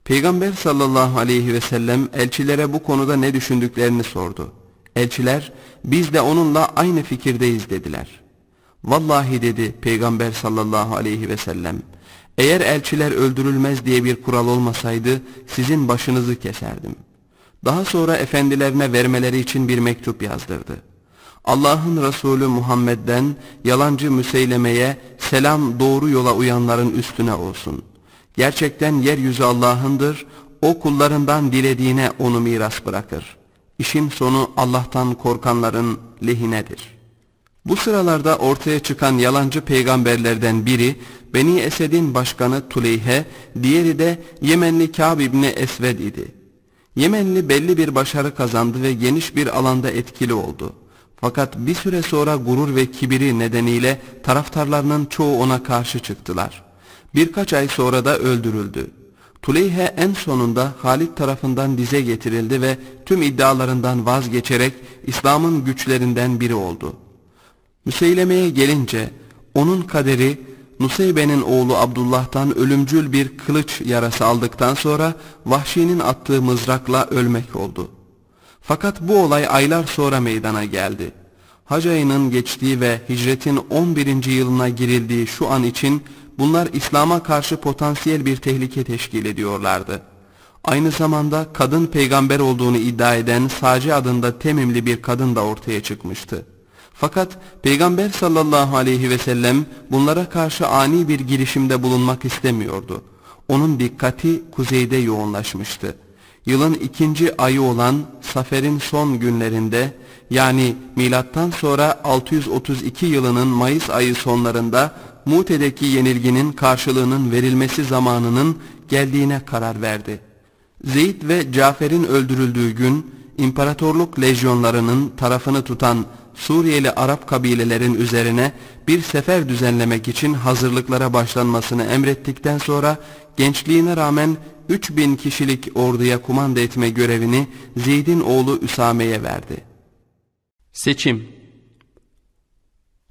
Peygamber sallallahu aleyhi ve sellem elçilere bu konuda ne düşündüklerini sordu. Elçiler, biz de onunla aynı fikirdeyiz dediler. Vallahi dedi Peygamber sallallahu aleyhi ve sellem, eğer elçiler öldürülmez diye bir kural olmasaydı sizin başınızı keserdim. Daha sonra efendilerine vermeleri için bir mektup yazdırdı. Allah'ın Resulü Muhammed'den yalancı Müseyleme'ye selam doğru yola uyanların üstüne olsun. Gerçekten yeryüzü Allah'ındır, o kullarından dilediğine onu miras bırakır. İşin sonu Allah'tan korkanların lehinedir.'' Bu sıralarda ortaya çıkan yalancı peygamberlerden biri Beni Esed'in başkanı Tuleyhe, diğeri de Yemenli Kâb İbni Esved idi. Yemenli belli bir başarı kazandı ve geniş bir alanda etkili oldu. Fakat bir süre sonra gurur ve kibiri nedeniyle taraftarlarının çoğu ona karşı çıktılar. Birkaç ay sonra da öldürüldü. Tuleyhe en sonunda Halid tarafından dize getirildi ve tüm iddialarından vazgeçerek İslam'ın güçlerinden biri oldu. Müseyleme'ye gelince onun kaderi Nuseybe'nin oğlu Abdullah'tan ölümcül bir kılıç yarası aldıktan sonra Vahşi'nin attığı mızrakla ölmek oldu. Fakat bu olay aylar sonra meydana geldi. Hac ayının geçtiği ve hicretin 11. yılına girildiği şu an için bunlar İslam'a karşı potansiyel bir tehlike teşkil ediyorlardı. Aynı zamanda kadın peygamber olduğunu iddia eden Saci adında Temimli bir kadın da ortaya çıkmıştı. Fakat Peygamber sallallahu aleyhi ve sellem bunlara karşı ani bir girişimde bulunmak istemiyordu. Onun dikkati kuzeyde yoğunlaşmıştı. Yılın ikinci ayı olan Safer'in son günlerinde yani milattan sonra 632 yılının Mayıs ayı sonlarında Mute'deki yenilginin karşılığının verilmesi zamanının geldiğine karar verdi. Zeyd ve Cafer'in öldürüldüğü gün imparatorluk lejyonlarının tarafını tutan Suriyeli Arap kabilelerin üzerine bir sefer düzenlemek için hazırlıklara başlanmasını emrettikten sonra gençliğine rağmen 3000 kişilik orduya kumanda etme görevini Zeyd'in oğlu Üsame'ye verdi. Seçim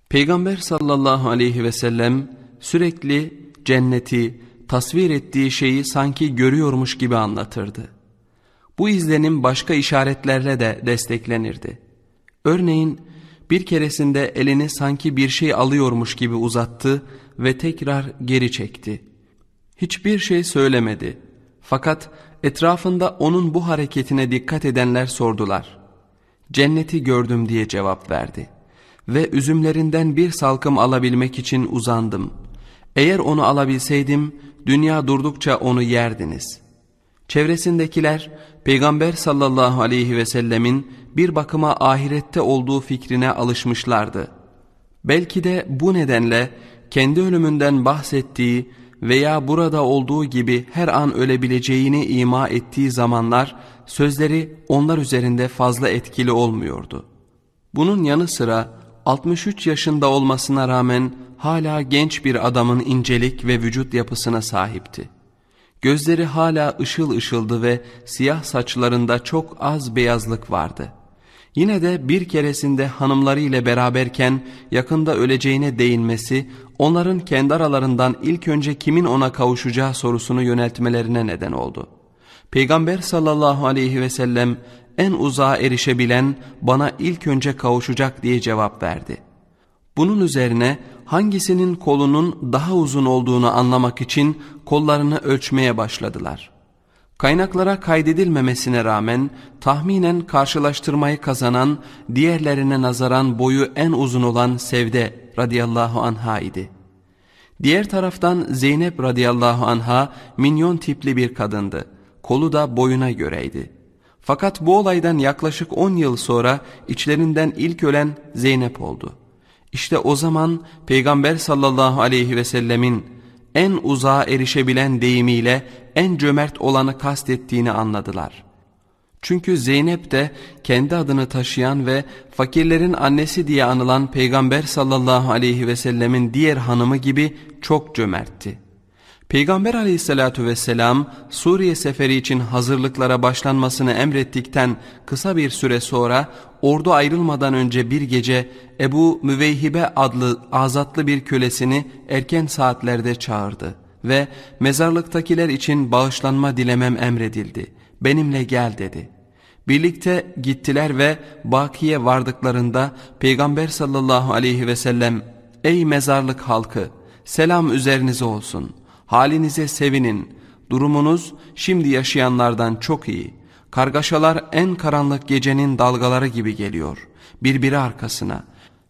Peygamber sallallahu aleyhi ve sellem sürekli cenneti, tasvir ettiği şeyi sanki görüyormuş gibi anlatırdı. Bu izlenim başka işaretlerle de desteklenirdi. Örneğin bir keresinde elini sanki bir şey alıyormuş gibi uzattı ve tekrar geri çekti. Hiçbir şey söylemedi. Fakat etrafında onun bu hareketine dikkat edenler sordular. Cenneti gördüm diye cevap verdi. Ve üzümlerinden bir salkım alabilmek için uzandım. Eğer onu alabilseydim dünya durdukça onu yerdiniz.'' Çevresindekiler Peygamber sallallahu aleyhi ve sellemin bir bakıma ahirette olduğu fikrine alışmışlardı. Belki de bu nedenle kendi ölümünden bahsettiği veya burada olduğu gibi her an ölebileceğini ima ettiği zamanlar sözleri onlar üzerinde fazla etkili olmuyordu. Bunun yanı sıra 63 yaşında olmasına rağmen hala genç bir adamın incelik ve vücut yapısına sahipti. Gözleri hala ışıl ışıldı ve siyah saçlarında çok az beyazlık vardı. Yine de bir keresinde hanımları ile beraberken yakında öleceğine değinmesi onların kendi aralarından ilk önce kimin ona kavuşacağı sorusunu yöneltmelerine neden oldu. Peygamber sallallahu aleyhi ve sellem en uzağa erişebilen bana ilk önce kavuşacak diye cevap verdi. Bunun üzerine hangisinin kolunun daha uzun olduğunu anlamak için kollarını ölçmeye başladılar. Kaynaklara kaydedilmemesine rağmen tahminen karşılaştırmayı kazanan diğerlerine nazaran boyu en uzun olan Sevde radıyallahu anha idi. Diğer taraftan Zeynep radıyallahu anha minyon tipli bir kadındı. Kolu da boyuna göreydi. Fakat bu olaydan yaklaşık 10 yıl sonra içlerinden ilk ölen Zeynep oldu. İşte o zaman Peygamber sallallahu aleyhi ve sellemin en uzağa erişebilen deyimiyle en cömert olanı kastettiğini anladılar. Çünkü Zeynep de kendi adını taşıyan ve fakirlerin annesi diye anılan Peygamber sallallahu aleyhi ve sellemin diğer hanımı gibi çok cömertti.'' Peygamber aleyhissalatu vesselam Suriye seferi için hazırlıklara başlanmasını emrettikten kısa bir süre sonra ordu ayrılmadan önce bir gece Ebu Müveyhibe adlı azatlı bir kölesini erken saatlerde çağırdı ve mezarlıktakiler için bağışlanma dilemem emredildi. Benimle gel dedi. Birlikte gittiler ve Baki'ye vardıklarında Peygamber sallallahu aleyhi ve sellem ''Ey mezarlık halkı, selam üzerinize olsun.'' Halinize sevinin. Durumunuz şimdi yaşayanlardan çok iyi. Kargaşalar en karanlık gecenin dalgaları gibi geliyor. Birbiri arkasına.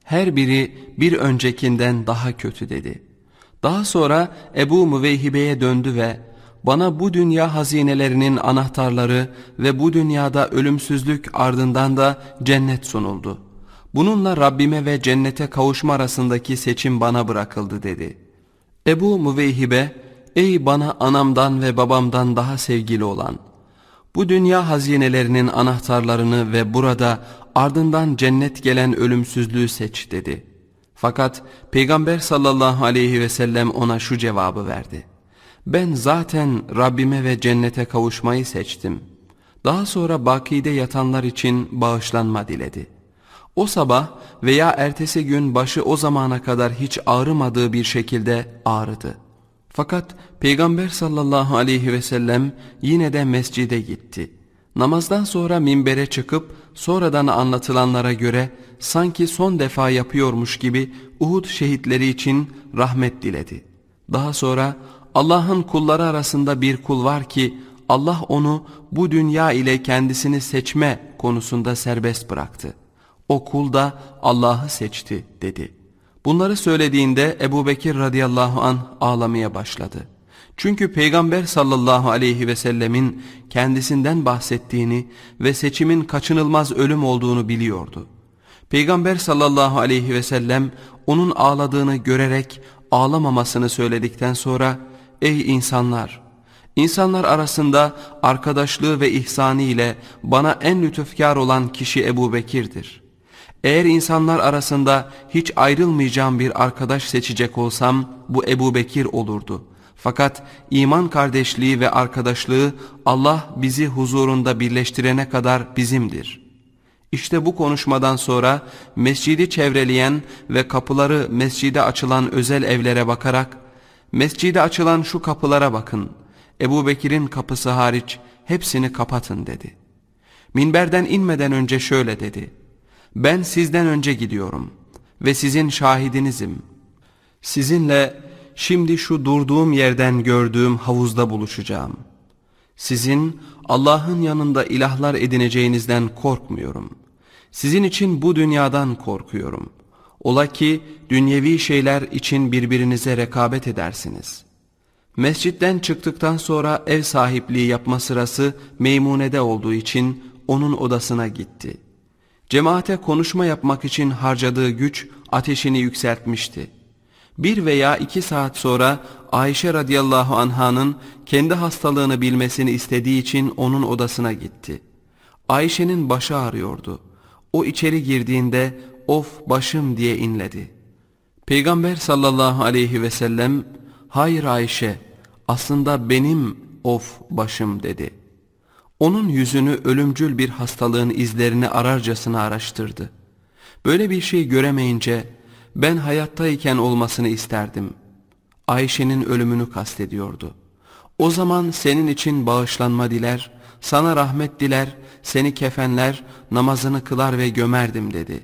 Her biri bir öncekinden daha kötü dedi. Daha sonra Ebu Müveyhibe'ye döndü ve bana bu dünya hazinelerinin anahtarları ve bu dünyada ölümsüzlük ardından da cennet sunuldu. Bununla Rabbime ve cennete kavuşma arasındaki seçim bana bırakıldı dedi. Ebu Müveyhibe Ey bana anamdan ve babamdan daha sevgili olan, bu dünya hazinelerinin anahtarlarını ve burada ardından cennet gelen ölümsüzlüğü seç dedi. Fakat Peygamber sallallahu aleyhi ve sellem ona şu cevabı verdi. Ben zaten Rabbime ve cennete kavuşmayı seçtim. Daha sonra bakide yatanlar için bağışlanma diledi. O sabah veya ertesi gün başı o zamana kadar hiç ağrımadığı bir şekilde ağrıdı.'' Fakat Peygamber sallallahu aleyhi ve sellem yine de mescide gitti. Namazdan sonra minbere çıkıp sonradan anlatılanlara göre sanki son defa yapıyormuş gibi Uhud şehitleri için rahmet diledi. Daha sonra Allah'ın kulları arasında bir kul var ki Allah onu bu dünya ile kendisini seçme konusunda serbest bıraktı. O kul da Allah'ı seçti dedi.'' Bunları söylediğinde Ebu Bekir radıyallahu an ağlamaya başladı. Çünkü Peygamber sallallahu aleyhi ve sellemin kendisinden bahsettiğini ve seçimin kaçınılmaz ölüm olduğunu biliyordu. Peygamber sallallahu aleyhi ve sellem onun ağladığını görerek ağlamamasını söyledikten sonra ''Ey insanlar! İnsanlar arasında arkadaşlığı ve ihsanı ile bana en lütufkar olan kişi Ebu Bekir'dir.'' Eğer insanlar arasında hiç ayrılmayacağım bir arkadaş seçecek olsam bu Ebu Bekir olurdu. Fakat iman kardeşliği ve arkadaşlığı Allah bizi huzurunda birleştirene kadar bizimdir. İşte bu konuşmadan sonra mescidi çevreleyen ve kapıları mescide açılan özel evlere bakarak mescide açılan şu kapılara bakın. Ebu Bekir'in kapısı hariç hepsini kapatın dedi. Minberden inmeden önce şöyle dedi ben sizden önce gidiyorum ve sizin şahidinizim. Sizinle şimdi şu durduğum yerden gördüğüm havuzda buluşacağım. Sizin Allah'ın yanında ilahlar edineceğinizden korkmuyorum. Sizin için bu dünyadan korkuyorum. Ola ki dünyevi şeyler için birbirinize rekabet edersiniz. Mescitten çıktıktan sonra ev sahipliği yapma sırası meymunede olduğu için onun odasına gitti.'' Cemaate konuşma yapmak için harcadığı güç ateşini yükseltmişti. Bir veya iki saat sonra Ayşe radıyallahu anhanın kendi hastalığını bilmesini istediği için onun odasına gitti. Ayşe'nin başı ağrıyordu. O içeri girdiğinde of başım diye inledi. Peygamber sallallahu aleyhi ve sellem hayır Ayşe aslında benim of başım dedi.'' Onun yüzünü ölümcül bir hastalığın izlerini ararcasına araştırdı. Böyle bir şey göremeyince ben hayattayken olmasını isterdim. Ayşe'nin ölümünü kastediyordu. O zaman senin için bağışlanma diler, sana rahmet diler, seni kefenler, namazını kılar ve gömerdim dedi.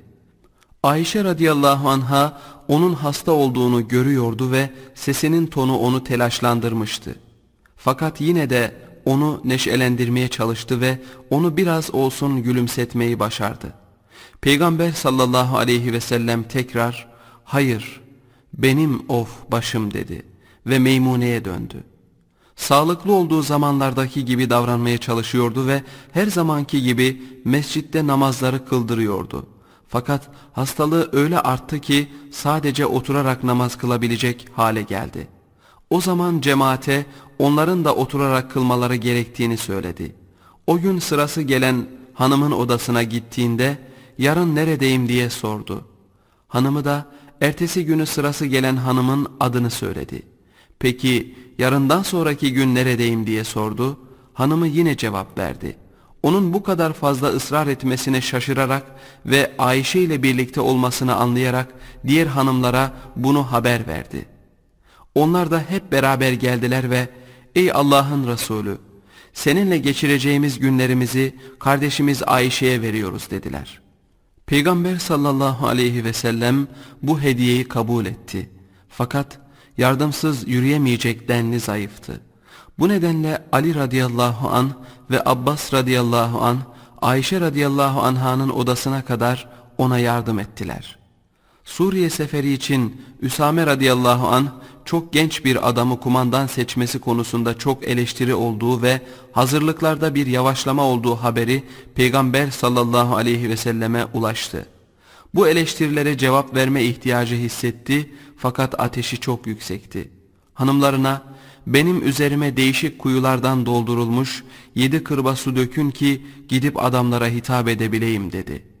Ayşe radıyallahu anha onun hasta olduğunu görüyordu ve sesinin tonu onu telaşlandırmıştı. Fakat yine de onu neşelendirmeye çalıştı ve onu biraz olsun gülümsetmeyi başardı. Peygamber sallallahu aleyhi ve sellem tekrar hayır benim of başım dedi ve meymuneye döndü. Sağlıklı olduğu zamanlardaki gibi davranmaya çalışıyordu ve her zamanki gibi mescitte namazları kıldırıyordu. Fakat hastalığı öyle arttı ki sadece oturarak namaz kılabilecek hale geldi.'' O zaman cemaate onların da oturarak kılmaları gerektiğini söyledi. O gün sırası gelen hanımın odasına gittiğinde yarın neredeyim diye sordu. Hanımı da ertesi günü sırası gelen hanımın adını söyledi. Peki yarından sonraki gün neredeyim diye sordu. Hanımı yine cevap verdi. Onun bu kadar fazla ısrar etmesine şaşırarak ve Ayşe ile birlikte olmasını anlayarak diğer hanımlara bunu haber verdi.'' Onlar da hep beraber geldiler ve ''Ey Allah'ın Resulü, seninle geçireceğimiz günlerimizi kardeşimiz Ayşe'ye veriyoruz.'' dediler. Peygamber sallallahu aleyhi ve sellem bu hediyeyi kabul etti. Fakat yardımsız yürüyemeyecek denli zayıftı. Bu nedenle Ali radıyallahu an ve Abbas radıyallahu an Ayşe radıyallahu anh'ın odasına kadar ona yardım ettiler. Suriye seferi için Üsame radıyallahu an çok genç bir adamı kumandan seçmesi konusunda çok eleştiri olduğu ve hazırlıklarda bir yavaşlama olduğu haberi Peygamber sallallahu aleyhi ve selleme ulaştı. Bu eleştirilere cevap verme ihtiyacı hissetti fakat ateşi çok yüksekti. Hanımlarına benim üzerime değişik kuyulardan doldurulmuş yedi kırba su dökün ki gidip adamlara hitap edebileyim dedi.''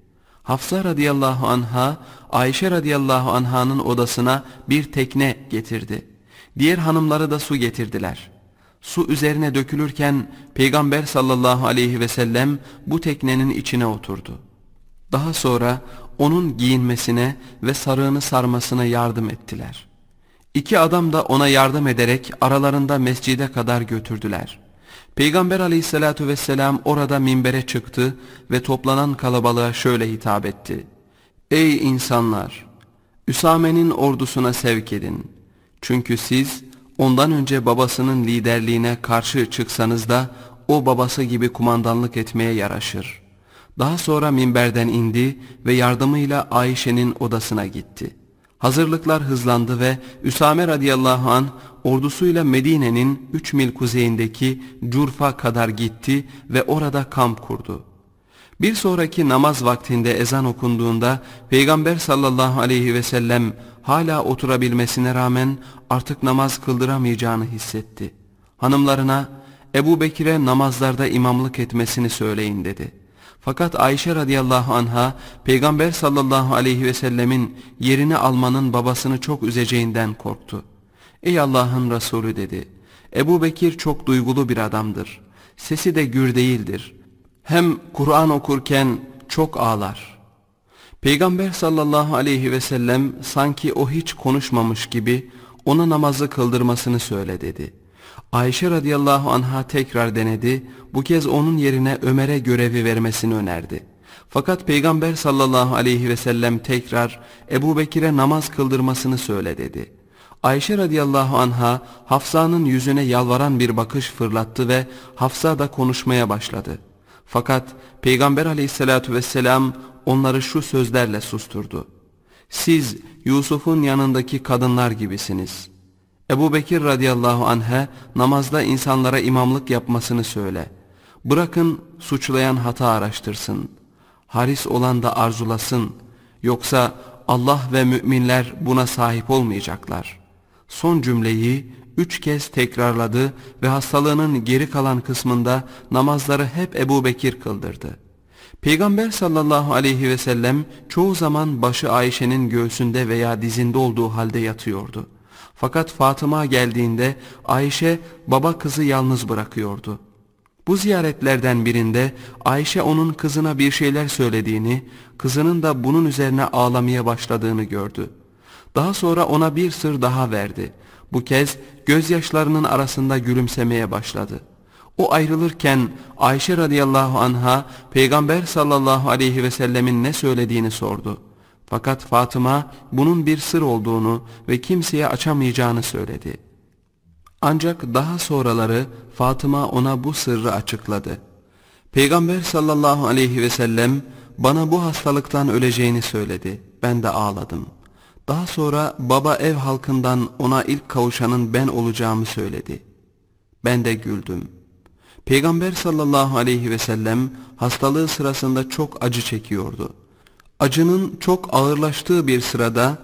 Hafsa radıyallahu anha Ayşe radıyallahu anhanın odasına bir tekne getirdi. Diğer hanımları da su getirdiler. Su üzerine dökülürken Peygamber sallallahu aleyhi ve sellem bu teknenin içine oturdu. Daha sonra onun giyinmesine ve sarığını sarmasına yardım ettiler. İki adam da ona yardım ederek aralarında mescide kadar götürdüler.'' Peygamber aleyhissalatu vesselam orada minbere çıktı ve toplanan kalabalığa şöyle hitap etti. Ey insanlar! Üsame'nin ordusuna sevk edin. Çünkü siz ondan önce babasının liderliğine karşı çıksanız da o babası gibi kumandanlık etmeye yaraşır. Daha sonra minberden indi ve yardımıyla Ayşe'nin odasına gitti. Hazırlıklar hızlandı ve Üsame radıyallahu an ordusuyla Medine'nin 3 mil kuzeyindeki Curfa kadar gitti ve orada kamp kurdu. Bir sonraki namaz vaktinde ezan okunduğunda Peygamber sallallahu aleyhi ve sellem hala oturabilmesine rağmen artık namaz kıldıramayacağını hissetti. Hanımlarına Ebu Bekir'e namazlarda imamlık etmesini söyleyin dedi.'' Fakat Ayşe radıyallahu anha peygamber sallallahu aleyhi ve sellemin yerini almanın babasını çok üzeceğinden korktu. Ey Allah'ın Resulü dedi. Ebu Bekir çok duygulu bir adamdır. Sesi de gür değildir. Hem Kur'an okurken çok ağlar. Peygamber sallallahu aleyhi ve sellem sanki o hiç konuşmamış gibi ona namazı kıldırmasını söyle dedi.'' Ayşe radıyallahu anha tekrar denedi, bu kez onun yerine Ömer'e görevi vermesini önerdi. Fakat Peygamber sallallahu aleyhi ve sellem tekrar Ebu Bekir'e namaz kıldırmasını söyle dedi. Ayşe radıyallahu anha Hafsa'nın yüzüne yalvaran bir bakış fırlattı ve Hafsa da konuşmaya başladı. Fakat Peygamber aleyhissalatu vesselam onları şu sözlerle susturdu. Siz Yusuf'un yanındaki kadınlar gibisiniz.'' Ebu Bekir radıyallahu anhe namazda insanlara imamlık yapmasını söyle. Bırakın suçlayan hata araştırsın. Haris olan da arzulasın. Yoksa Allah ve müminler buna sahip olmayacaklar. Son cümleyi üç kez tekrarladı ve hastalığının geri kalan kısmında namazları hep Ebu Bekir kıldırdı. Peygamber sallallahu aleyhi ve sellem çoğu zaman başı Ayşe'nin göğsünde veya dizinde olduğu halde yatıyordu.'' Fakat Fatıma geldiğinde Ayşe baba kızı yalnız bırakıyordu. Bu ziyaretlerden birinde Ayşe onun kızına bir şeyler söylediğini, kızının da bunun üzerine ağlamaya başladığını gördü. Daha sonra ona bir sır daha verdi. Bu kez gözyaşlarının arasında gülümsemeye başladı. O ayrılırken Ayşe radıyallahu anha peygamber sallallahu aleyhi ve sellemin ne söylediğini sordu. Fakat Fatıma bunun bir sır olduğunu ve kimseye açamayacağını söyledi. Ancak daha sonraları Fatıma ona bu sırrı açıkladı. Peygamber sallallahu aleyhi ve sellem bana bu hastalıktan öleceğini söyledi. Ben de ağladım. Daha sonra baba ev halkından ona ilk kavuşanın ben olacağımı söyledi. Ben de güldüm. Peygamber sallallahu aleyhi ve sellem hastalığı sırasında çok acı çekiyordu.'' Acının çok ağırlaştığı bir sırada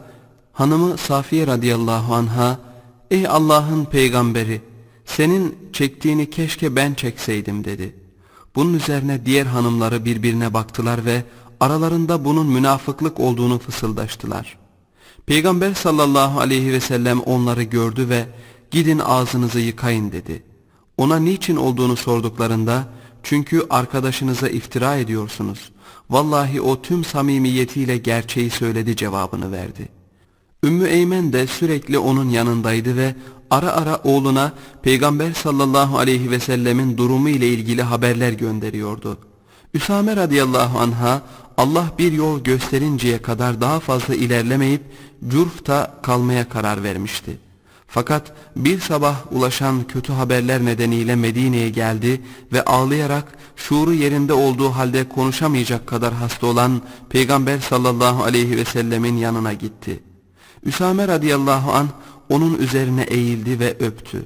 hanımı Safiye radıyallahu anha "Ey Allah'ın peygamberi, senin çektiğini keşke ben çekseydim." dedi. Bunun üzerine diğer hanımları birbirine baktılar ve aralarında bunun münafıklık olduğunu fısıldaştılar. Peygamber sallallahu aleyhi ve sellem onları gördü ve "Gidin ağzınızı yıkayın." dedi. Ona niçin olduğunu sorduklarında "Çünkü arkadaşınıza iftira ediyorsunuz." Vallahi o tüm samimiyetiyle gerçeği söyledi cevabını verdi. Ümmü Eymen de sürekli onun yanındaydı ve ara ara oğluna Peygamber sallallahu aleyhi ve sellemin durumu ile ilgili haberler gönderiyordu. Üsame radıyallahu anha Allah bir yol gösterinceye kadar daha fazla ilerlemeyip cürfta kalmaya karar vermişti. Fakat bir sabah ulaşan kötü haberler nedeniyle Medine'ye geldi ve ağlayarak şuuru yerinde olduğu halde konuşamayacak kadar hasta olan Peygamber sallallahu aleyhi ve sellemin yanına gitti. Üsame radıyallahu an onun üzerine eğildi ve öptü.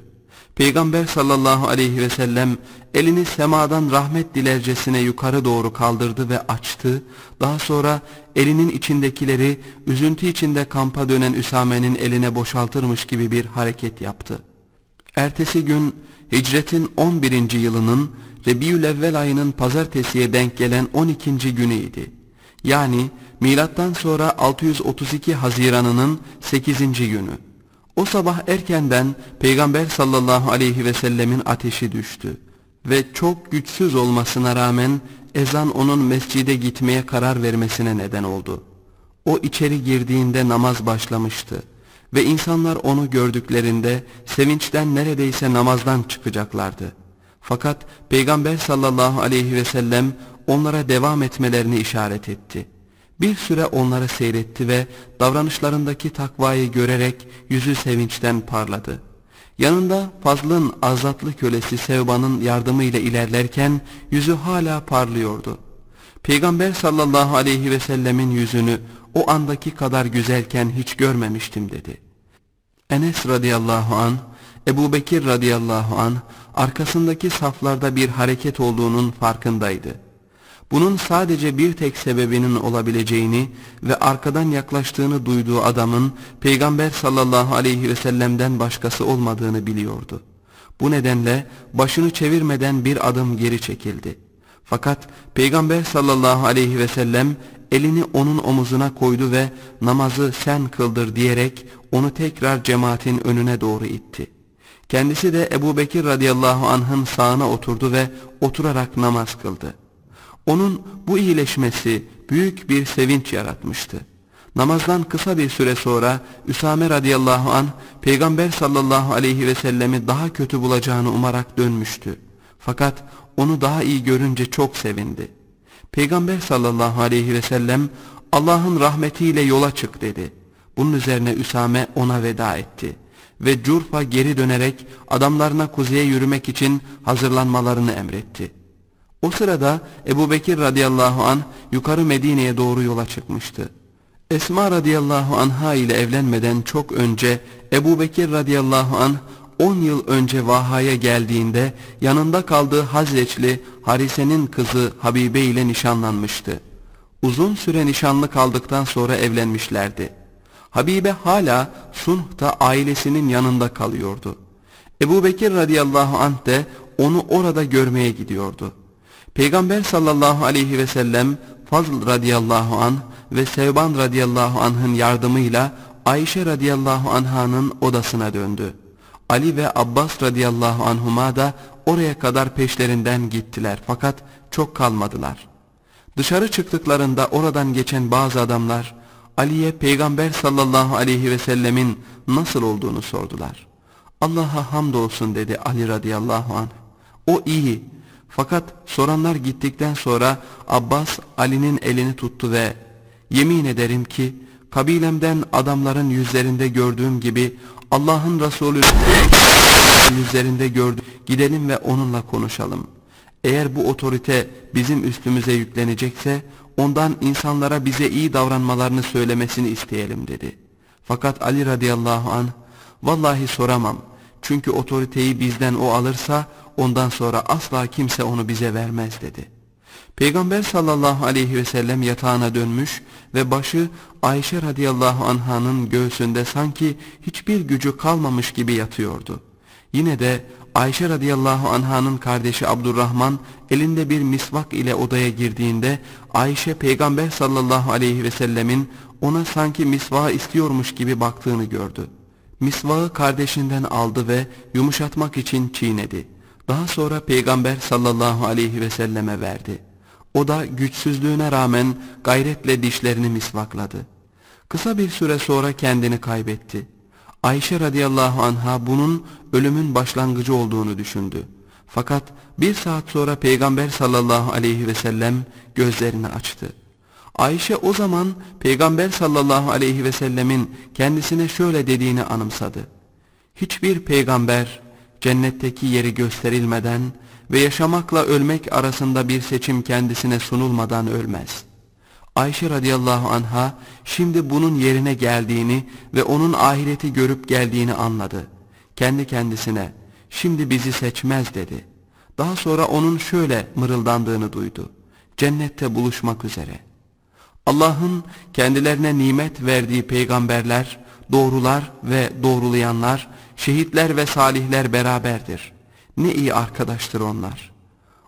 Peygamber sallallahu aleyhi ve sellem elini semadan rahmet dilercesine yukarı doğru kaldırdı ve açtı. Daha sonra elinin içindekileri üzüntü içinde kampa dönen Üsame'nin eline boşaltırmış gibi bir hareket yaptı. Ertesi gün hicretin 11. yılının Rebiülevvel ayının pazartesiye denk gelen 12. günüydi. Yani milattan sonra 632 Haziran'ının 8. günü. O sabah erkenden Peygamber sallallahu aleyhi ve sellemin ateşi düştü ve çok güçsüz olmasına rağmen ezan onun mescide gitmeye karar vermesine neden oldu. O içeri girdiğinde namaz başlamıştı ve insanlar onu gördüklerinde sevinçten neredeyse namazdan çıkacaklardı. Fakat Peygamber sallallahu aleyhi ve sellem onlara devam etmelerini işaret etti.'' Bir süre onları seyretti ve davranışlarındaki takvayı görerek yüzü sevinçten parladı. Yanında Fazl'ın azatlı kölesi Sevba'nın yardımıyla ilerlerken yüzü hala parlıyordu. Peygamber sallallahu aleyhi ve sellemin yüzünü o andaki kadar güzelken hiç görmemiştim dedi. Enes radıyallahu an, Ebu Bekir radıyallahu an arkasındaki saflarda bir hareket olduğunun farkındaydı. Bunun sadece bir tek sebebinin olabileceğini ve arkadan yaklaştığını duyduğu adamın Peygamber sallallahu aleyhi ve sellem'den başkası olmadığını biliyordu. Bu nedenle başını çevirmeden bir adım geri çekildi. Fakat Peygamber sallallahu aleyhi ve sellem elini onun omuzuna koydu ve namazı sen kıldır diyerek onu tekrar cemaatin önüne doğru itti. Kendisi de Ebu Bekir radıyallahu anh'ın sağına oturdu ve oturarak namaz kıldı.'' Onun bu iyileşmesi büyük bir sevinç yaratmıştı. Namazdan kısa bir süre sonra Üsame radıyallahu an Peygamber sallallahu aleyhi ve sellemi daha kötü bulacağını umarak dönmüştü. Fakat onu daha iyi görünce çok sevindi. Peygamber sallallahu aleyhi ve sellem Allah'ın rahmetiyle yola çık dedi. Bunun üzerine Üsame ona veda etti ve Curfa geri dönerek adamlarına kuzeye yürümek için hazırlanmalarını emretti.'' O sırada Ebu Bekir radıyallahu an yukarı Medine'ye doğru yola çıkmıştı. Esma radıyallahu anha ile evlenmeden çok önce Ebu Bekir radıyallahu an 10 yıl önce Vaha'ya geldiğinde yanında kaldığı Hazreçli Harise'nin kızı Habibe ile nişanlanmıştı. Uzun süre nişanlı kaldıktan sonra evlenmişlerdi. Habibe hala Sunh'ta ailesinin yanında kalıyordu. Ebu Bekir radıyallahu anh de onu orada görmeye gidiyordu.'' Peygamber sallallahu aleyhi ve sellem Fazl radıyallahu an ve Sevban radıyallahu anh'ın yardımıyla Ayşe radıyallahu anh'ın odasına döndü. Ali ve Abbas radıyallahu anhuma da oraya kadar peşlerinden gittiler fakat çok kalmadılar. Dışarı çıktıklarında oradan geçen bazı adamlar Ali'ye Peygamber sallallahu aleyhi ve sellemin nasıl olduğunu sordular. Allah'a hamdolsun dedi Ali radıyallahu anh. O iyi, fakat soranlar gittikten sonra Abbas Ali'nin elini tuttu ve ''Yemin ederim ki kabilemden adamların yüzlerinde gördüğüm gibi Allah'ın Resulü yüzlerinde gördüm. Gidelim ve onunla konuşalım. Eğer bu otorite bizim üstümüze yüklenecekse ondan insanlara bize iyi davranmalarını söylemesini isteyelim dedi. Fakat Ali radıyallahu an vallahi soramam. Çünkü otoriteyi bizden o alırsa ondan sonra asla kimse onu bize vermez dedi. Peygamber sallallahu aleyhi ve sellem yatağına dönmüş ve başı Ayşe radıyallahu anhanın göğsünde sanki hiçbir gücü kalmamış gibi yatıyordu. Yine de Ayşe radıyallahu anhanın kardeşi Abdurrahman elinde bir misvak ile odaya girdiğinde Ayşe peygamber sallallahu aleyhi ve sellemin ona sanki misvağı istiyormuş gibi baktığını gördü. Misvağı kardeşinden aldı ve yumuşatmak için çiğnedi. Daha sonra Peygamber sallallahu aleyhi ve selleme verdi. O da güçsüzlüğüne rağmen gayretle dişlerini misvakladı. Kısa bir süre sonra kendini kaybetti. Ayşe radıyallahu anha bunun ölümün başlangıcı olduğunu düşündü. Fakat bir saat sonra Peygamber sallallahu aleyhi ve sellem gözlerini açtı. Ayşe o zaman Peygamber sallallahu aleyhi ve sellemin kendisine şöyle dediğini anımsadı. Hiçbir peygamber cennetteki yeri gösterilmeden ve yaşamakla ölmek arasında bir seçim kendisine sunulmadan ölmez. Ayşe radıyallahu anha şimdi bunun yerine geldiğini ve onun ahireti görüp geldiğini anladı. Kendi kendisine şimdi bizi seçmez dedi. Daha sonra onun şöyle mırıldandığını duydu. Cennette buluşmak üzere. Allah'ın kendilerine nimet verdiği peygamberler, doğrular ve doğrulayanlar Şehitler ve salihler beraberdir. Ne iyi arkadaştır onlar.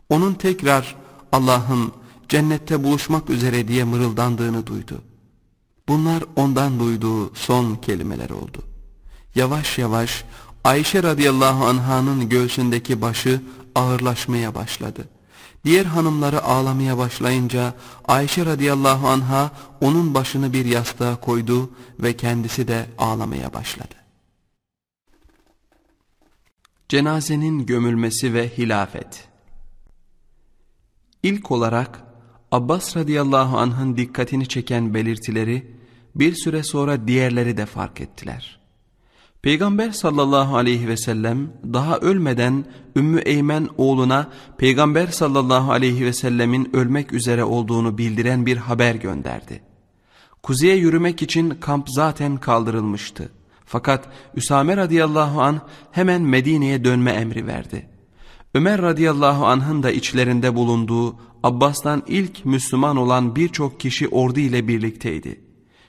Onun tekrar Allah'ın cennette buluşmak üzere diye mırıldandığını duydu. Bunlar ondan duyduğu son kelimeler oldu. Yavaş yavaş Ayşe radıyallahu anhanın göğsündeki başı ağırlaşmaya başladı. Diğer hanımları ağlamaya başlayınca Ayşe radıyallahu anha onun başını bir yastığa koydu ve kendisi de ağlamaya başladı. Cenazenin gömülmesi ve hilafet. İlk olarak Abbas radıyallahu anh'ın dikkatini çeken belirtileri bir süre sonra diğerleri de fark ettiler. Peygamber sallallahu aleyhi ve sellem daha ölmeden Ümmü Eymen oğluna Peygamber sallallahu aleyhi ve sellemin ölmek üzere olduğunu bildiren bir haber gönderdi. Kuzeye yürümek için kamp zaten kaldırılmıştı. Fakat Üsame radıyallahu an hemen Medine'ye dönme emri verdi. Ömer radıyallahu anh'ın da içlerinde bulunduğu Abbas'tan ilk Müslüman olan birçok kişi ordu ile birlikteydi.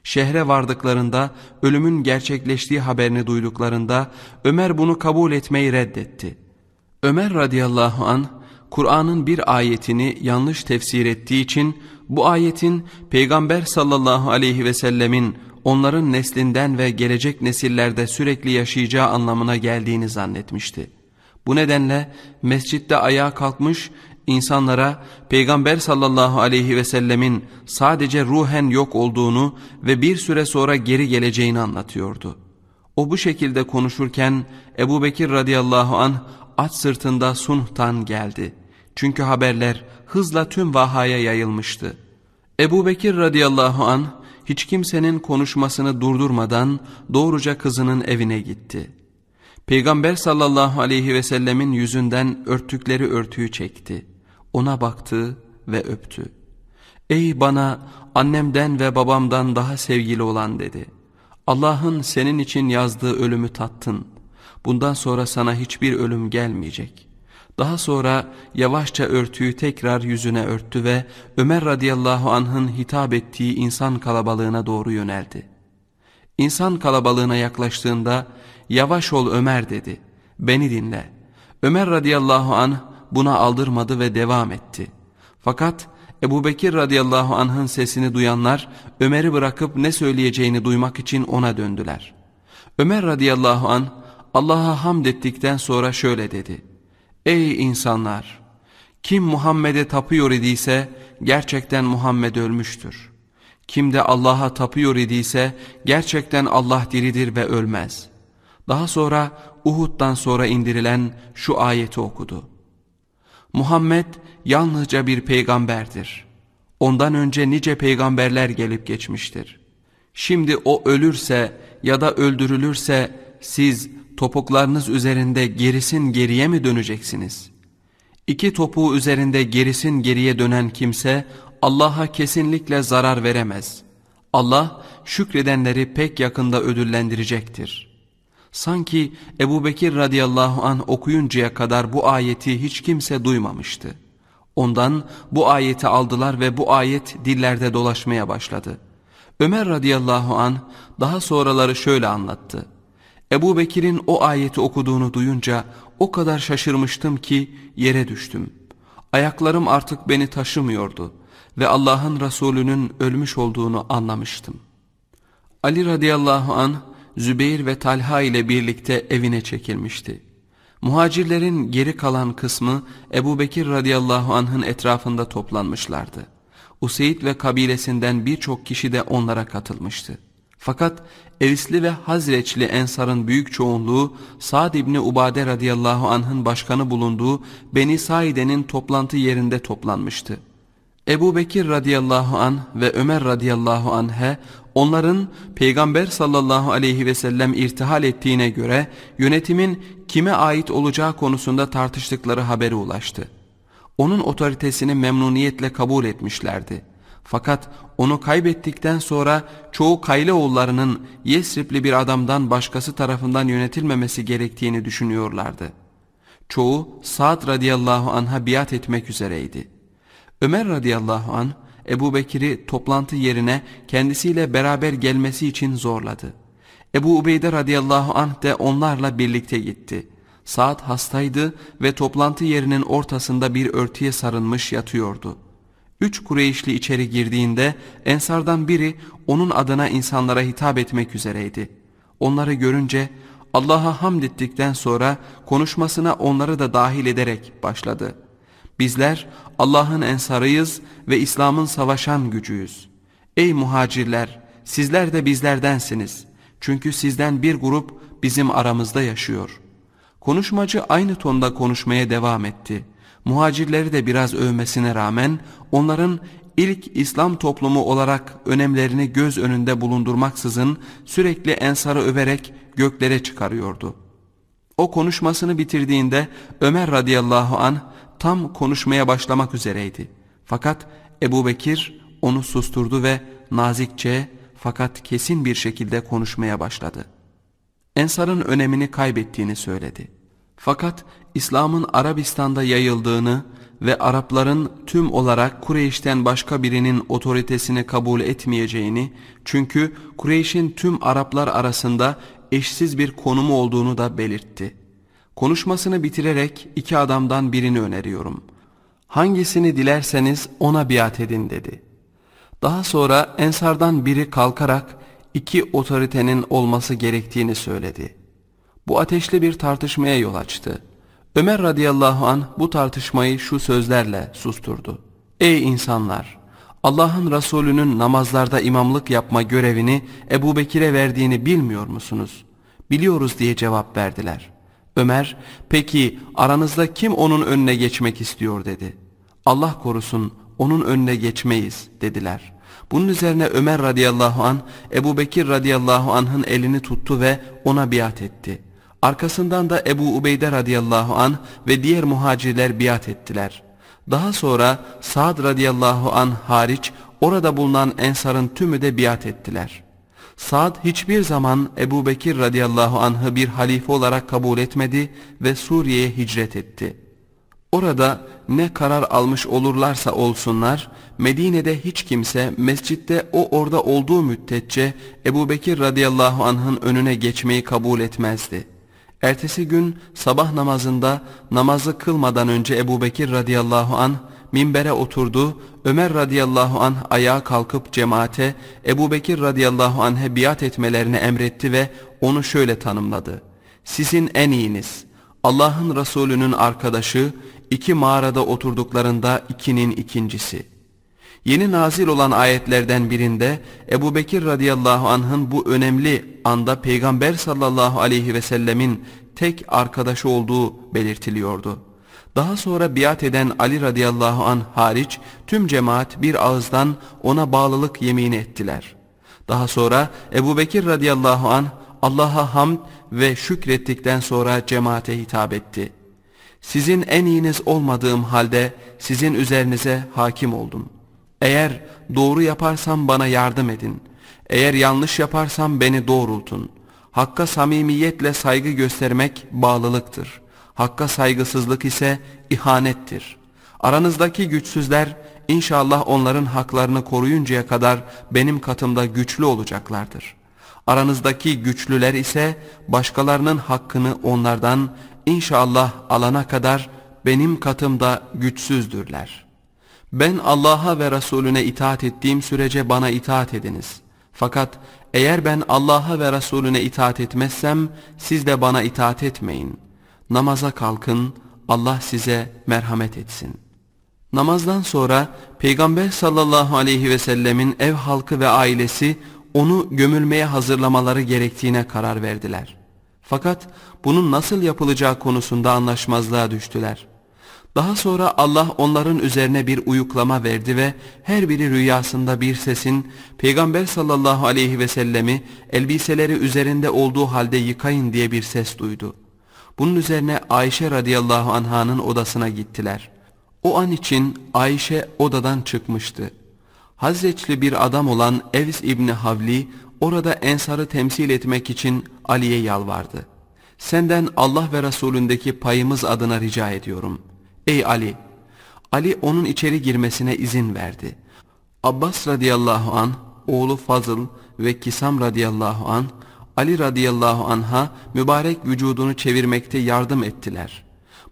Şehre vardıklarında ölümün gerçekleştiği haberini duyduklarında Ömer bunu kabul etmeyi reddetti. Ömer radıyallahu an Kur'an'ın bir ayetini yanlış tefsir ettiği için bu ayetin Peygamber sallallahu aleyhi ve sellemin onların neslinden ve gelecek nesillerde sürekli yaşayacağı anlamına geldiğini zannetmişti. Bu nedenle mescitte ayağa kalkmış insanlara Peygamber sallallahu aleyhi ve sellemin sadece ruhen yok olduğunu ve bir süre sonra geri geleceğini anlatıyordu. O bu şekilde konuşurken Ebu Bekir radıyallahu anh at sırtında Sunh'tan geldi. Çünkü haberler hızla tüm vahaya yayılmıştı. Ebu Bekir radıyallahu anh hiç kimsenin konuşmasını durdurmadan doğruca kızının evine gitti. Peygamber sallallahu aleyhi ve sellemin yüzünden örttükleri örtüyü çekti. Ona baktı ve öptü. Ey bana annemden ve babamdan daha sevgili olan dedi. Allah'ın senin için yazdığı ölümü tattın. Bundan sonra sana hiçbir ölüm gelmeyecek.'' Daha sonra yavaşça örtüyü tekrar yüzüne örttü ve Ömer radıyallahu anh'ın hitap ettiği insan kalabalığına doğru yöneldi. İnsan kalabalığına yaklaştığında yavaş ol Ömer dedi. Beni dinle. Ömer radıyallahu anh buna aldırmadı ve devam etti. Fakat Ebu Bekir radıyallahu anh'ın sesini duyanlar Ömer'i bırakıp ne söyleyeceğini duymak için ona döndüler. Ömer radıyallahu anh Allah'a hamd ettikten sonra şöyle dedi. Ey insanlar! Kim Muhammed'e tapıyor idiyse gerçekten Muhammed ölmüştür. Kim de Allah'a tapıyor idiyse gerçekten Allah diridir ve ölmez. Daha sonra Uhud'dan sonra indirilen şu ayeti okudu. Muhammed yalnızca bir peygamberdir. Ondan önce nice peygamberler gelip geçmiştir. Şimdi o ölürse ya da öldürülürse siz topuklarınız üzerinde gerisin geriye mi döneceksiniz? İki topuğu üzerinde gerisin geriye dönen kimse Allah'a kesinlikle zarar veremez. Allah şükredenleri pek yakında ödüllendirecektir. Sanki Ebu Bekir radıyallahu an okuyuncaya kadar bu ayeti hiç kimse duymamıştı. Ondan bu ayeti aldılar ve bu ayet dillerde dolaşmaya başladı. Ömer radıyallahu an daha sonraları şöyle anlattı. Ebu Bekir'in o ayeti okuduğunu duyunca o kadar şaşırmıştım ki yere düştüm. Ayaklarım artık beni taşımıyordu ve Allah'ın Resulü'nün ölmüş olduğunu anlamıştım. Ali radıyallahu anh Zübeyir ve Talha ile birlikte evine çekilmişti. Muhacirlerin geri kalan kısmı Ebu Bekir radıyallahu anh'ın etrafında toplanmışlardı. Useyd ve kabilesinden birçok kişi de onlara katılmıştı. Fakat Erisli ve Hazreçli Ensar'ın büyük çoğunluğu Sa'd İbni Ubade radıyallahu anh'ın başkanı bulunduğu Beni Saide'nin toplantı yerinde toplanmıştı. Ebu Bekir radıyallahu an ve Ömer radıyallahu anhe onların Peygamber sallallahu aleyhi ve sellem irtihal ettiğine göre yönetimin kime ait olacağı konusunda tartıştıkları haberi ulaştı. Onun otoritesini memnuniyetle kabul etmişlerdi.'' Fakat onu kaybettikten sonra çoğu Kayleoğullarının Yesripli bir adamdan başkası tarafından yönetilmemesi gerektiğini düşünüyorlardı. Çoğu Sa'd radıyallahu anh'a biat etmek üzereydi. Ömer radıyallahu anh Ebu Bekir'i toplantı yerine kendisiyle beraber gelmesi için zorladı. Ebu Ubeyde radıyallahu anh de onlarla birlikte gitti. Saad hastaydı ve toplantı yerinin ortasında bir örtüye sarılmış yatıyordu.'' Üç Kureyşli içeri girdiğinde Ensardan biri onun adına insanlara hitap etmek üzereydi. Onları görünce Allah'a hamd ettikten sonra konuşmasına onları da dahil ederek başladı. Bizler Allah'ın ensarıyız ve İslam'ın savaşan gücüyüz. Ey muhacirler sizler de bizlerdensiniz. Çünkü sizden bir grup bizim aramızda yaşıyor. Konuşmacı aynı tonda konuşmaya devam etti.'' muhacirleri de biraz övmesine rağmen onların ilk İslam toplumu olarak önemlerini göz önünde bulundurmaksızın sürekli ensarı överek göklere çıkarıyordu. O konuşmasını bitirdiğinde Ömer radıyallahu an tam konuşmaya başlamak üzereydi. Fakat Ebu Bekir onu susturdu ve nazikçe fakat kesin bir şekilde konuşmaya başladı. Ensar'ın önemini kaybettiğini söyledi. Fakat İslam'ın Arabistan'da yayıldığını ve Arapların tüm olarak Kureyş'ten başka birinin otoritesini kabul etmeyeceğini, çünkü Kureyş'in tüm Araplar arasında eşsiz bir konumu olduğunu da belirtti. Konuşmasını bitirerek iki adamdan birini öneriyorum. Hangisini dilerseniz ona biat edin dedi. Daha sonra Ensardan biri kalkarak iki otoritenin olması gerektiğini söyledi.'' Bu ateşli bir tartışmaya yol açtı. Ömer radıyallahu an bu tartışmayı şu sözlerle susturdu. Ey insanlar! Allah'ın Resulü'nün namazlarda imamlık yapma görevini Ebu Bekir'e verdiğini bilmiyor musunuz? Biliyoruz diye cevap verdiler. Ömer, peki aranızda kim onun önüne geçmek istiyor dedi. Allah korusun onun önüne geçmeyiz dediler. Bunun üzerine Ömer radıyallahu an Ebu Bekir radıyallahu anh'ın elini tuttu ve ona biat etti.'' Arkasından da Ebu Ubeyde radıyallahu an ve diğer muhacirler biat ettiler. Daha sonra Sa'd radıyallahu an hariç orada bulunan ensarın tümü de biat ettiler. Sa'd hiçbir zaman Ebu Bekir radıyallahu anh'ı bir halife olarak kabul etmedi ve Suriye'ye hicret etti. Orada ne karar almış olurlarsa olsunlar, Medine'de hiç kimse mescitte o orada olduğu müddetçe Ebu Bekir radıyallahu anh'ın önüne geçmeyi kabul etmezdi.'' Ertesi gün sabah namazında namazı kılmadan önce Ebu Bekir radıyallahu an minbere oturdu. Ömer radıyallahu an ayağa kalkıp cemaate Ebu Bekir radıyallahu anh'e biat etmelerini emretti ve onu şöyle tanımladı. Sizin en iyiniz, Allah'ın Resulü'nün arkadaşı, iki mağarada oturduklarında ikinin ikincisi.'' Yeni nazil olan ayetlerden birinde Ebu Bekir radıyallahu anh'ın bu önemli anda Peygamber sallallahu aleyhi ve sellemin tek arkadaşı olduğu belirtiliyordu. Daha sonra biat eden Ali radıyallahu an hariç tüm cemaat bir ağızdan ona bağlılık yemini ettiler. Daha sonra Ebu Bekir radıyallahu an Allah'a hamd ve şükrettikten sonra cemaate hitap etti. Sizin en iyiniz olmadığım halde sizin üzerinize hakim oldum.'' Eğer doğru yaparsam bana yardım edin. Eğer yanlış yaparsam beni doğrultun. Hakka samimiyetle saygı göstermek bağlılıktır. Hakka saygısızlık ise ihanettir. Aranızdaki güçsüzler inşallah onların haklarını koruyuncaya kadar benim katımda güçlü olacaklardır. Aranızdaki güçlüler ise başkalarının hakkını onlardan inşallah alana kadar benim katımda güçsüzdürler.'' Ben Allah'a ve Resulüne itaat ettiğim sürece bana itaat ediniz. Fakat eğer ben Allah'a ve Resulüne itaat etmezsem siz de bana itaat etmeyin. Namaza kalkın, Allah size merhamet etsin. Namazdan sonra Peygamber sallallahu aleyhi ve sellemin ev halkı ve ailesi onu gömülmeye hazırlamaları gerektiğine karar verdiler. Fakat bunun nasıl yapılacağı konusunda anlaşmazlığa düştüler. Daha sonra Allah onların üzerine bir uyuklama verdi ve her biri rüyasında bir sesin Peygamber sallallahu aleyhi ve sellemi elbiseleri üzerinde olduğu halde yıkayın diye bir ses duydu. Bunun üzerine Ayşe radıyallahu anhanın odasına gittiler. O an için Ayşe odadan çıkmıştı. Hazreçli bir adam olan Evs İbni Havli orada ensarı temsil etmek için Ali'ye yalvardı. Senden Allah ve Resulündeki payımız adına rica ediyorum.'' Ey Ali! Ali onun içeri girmesine izin verdi. Abbas radıyallahu an, oğlu Fazıl ve Kisam radıyallahu an, Ali radıyallahu anha mübarek vücudunu çevirmekte yardım ettiler.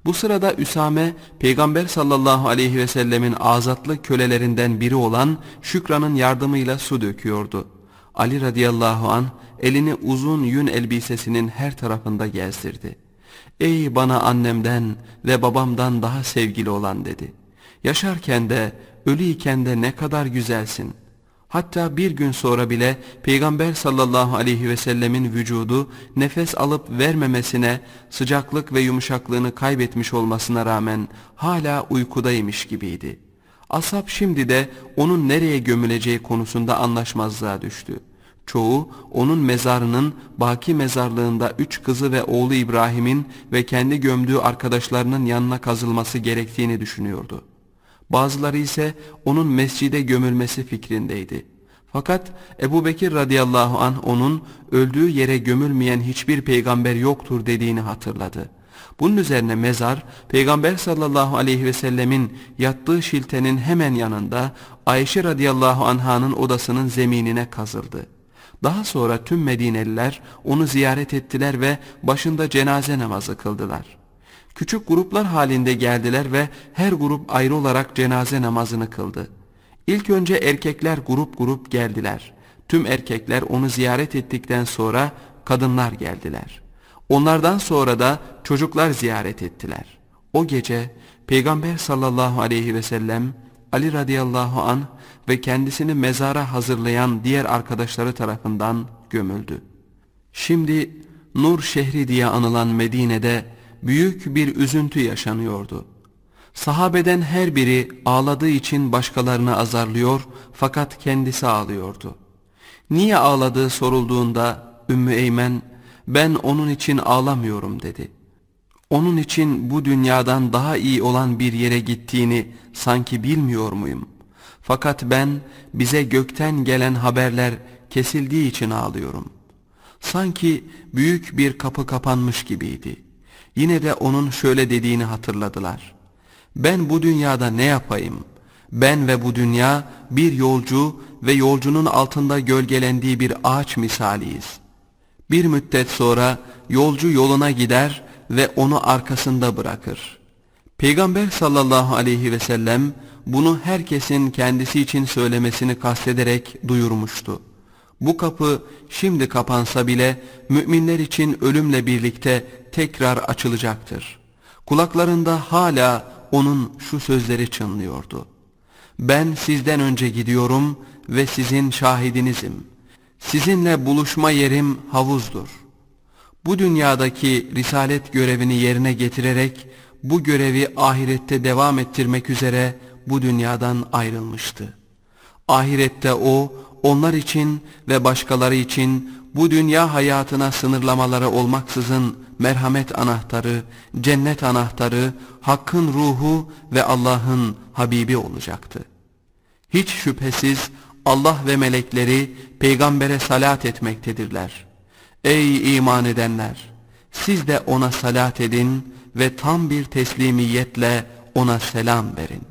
Bu sırada Üsame, Peygamber sallallahu aleyhi ve sellemin azatlı kölelerinden biri olan Şükran'ın yardımıyla su döküyordu. Ali radıyallahu an elini uzun yün elbisesinin her tarafında gezdirdi.'' Ey bana annemden ve babamdan daha sevgili olan dedi. Yaşarken de ölüyken de ne kadar güzelsin. Hatta bir gün sonra bile Peygamber sallallahu aleyhi ve sellemin vücudu nefes alıp vermemesine, sıcaklık ve yumuşaklığını kaybetmiş olmasına rağmen hala uykudaymış gibiydi. Asap şimdi de onun nereye gömüleceği konusunda anlaşmazlığa düştü. Çoğu onun mezarının Baki mezarlığında üç kızı ve oğlu İbrahim'in ve kendi gömdüğü arkadaşlarının yanına kazılması gerektiğini düşünüyordu. Bazıları ise onun mescide gömülmesi fikrindeydi. Fakat Ebu Bekir radıyallahu an onun öldüğü yere gömülmeyen hiçbir peygamber yoktur dediğini hatırladı. Bunun üzerine mezar peygamber sallallahu aleyhi ve sellemin yattığı şiltenin hemen yanında Ayşe radıyallahu anhanın odasının zeminine kazıldı.'' Daha sonra tüm Medineliler onu ziyaret ettiler ve başında cenaze namazı kıldılar. Küçük gruplar halinde geldiler ve her grup ayrı olarak cenaze namazını kıldı. İlk önce erkekler grup grup geldiler. Tüm erkekler onu ziyaret ettikten sonra kadınlar geldiler. Onlardan sonra da çocuklar ziyaret ettiler. O gece Peygamber sallallahu aleyhi ve sellem Ali radıyallahu an ve kendisini mezara hazırlayan diğer arkadaşları tarafından gömüldü. Şimdi Nur şehri diye anılan Medine'de büyük bir üzüntü yaşanıyordu. Sahabeden her biri ağladığı için başkalarını azarlıyor fakat kendisi ağlıyordu. Niye ağladığı sorulduğunda Ümmü Eymen ben onun için ağlamıyorum dedi onun için bu dünyadan daha iyi olan bir yere gittiğini sanki bilmiyor muyum? Fakat ben bize gökten gelen haberler kesildiği için ağlıyorum. Sanki büyük bir kapı kapanmış gibiydi. Yine de onun şöyle dediğini hatırladılar. Ben bu dünyada ne yapayım? Ben ve bu dünya bir yolcu ve yolcunun altında gölgelendiği bir ağaç misaliyiz. Bir müddet sonra yolcu yoluna gider ve onu arkasında bırakır. Peygamber sallallahu aleyhi ve sellem bunu herkesin kendisi için söylemesini kastederek duyurmuştu. Bu kapı şimdi kapansa bile müminler için ölümle birlikte tekrar açılacaktır. Kulaklarında hala onun şu sözleri çınlıyordu. Ben sizden önce gidiyorum ve sizin şahidinizim. Sizinle buluşma yerim havuzdur.'' bu dünyadaki risalet görevini yerine getirerek bu görevi ahirette devam ettirmek üzere bu dünyadan ayrılmıştı. Ahirette o onlar için ve başkaları için bu dünya hayatına sınırlamaları olmaksızın merhamet anahtarı, cennet anahtarı, Hakk'ın ruhu ve Allah'ın Habibi olacaktı. Hiç şüphesiz Allah ve melekleri peygambere salat etmektedirler.'' Ey iman edenler! Siz de ona salat edin ve tam bir teslimiyetle ona selam verin.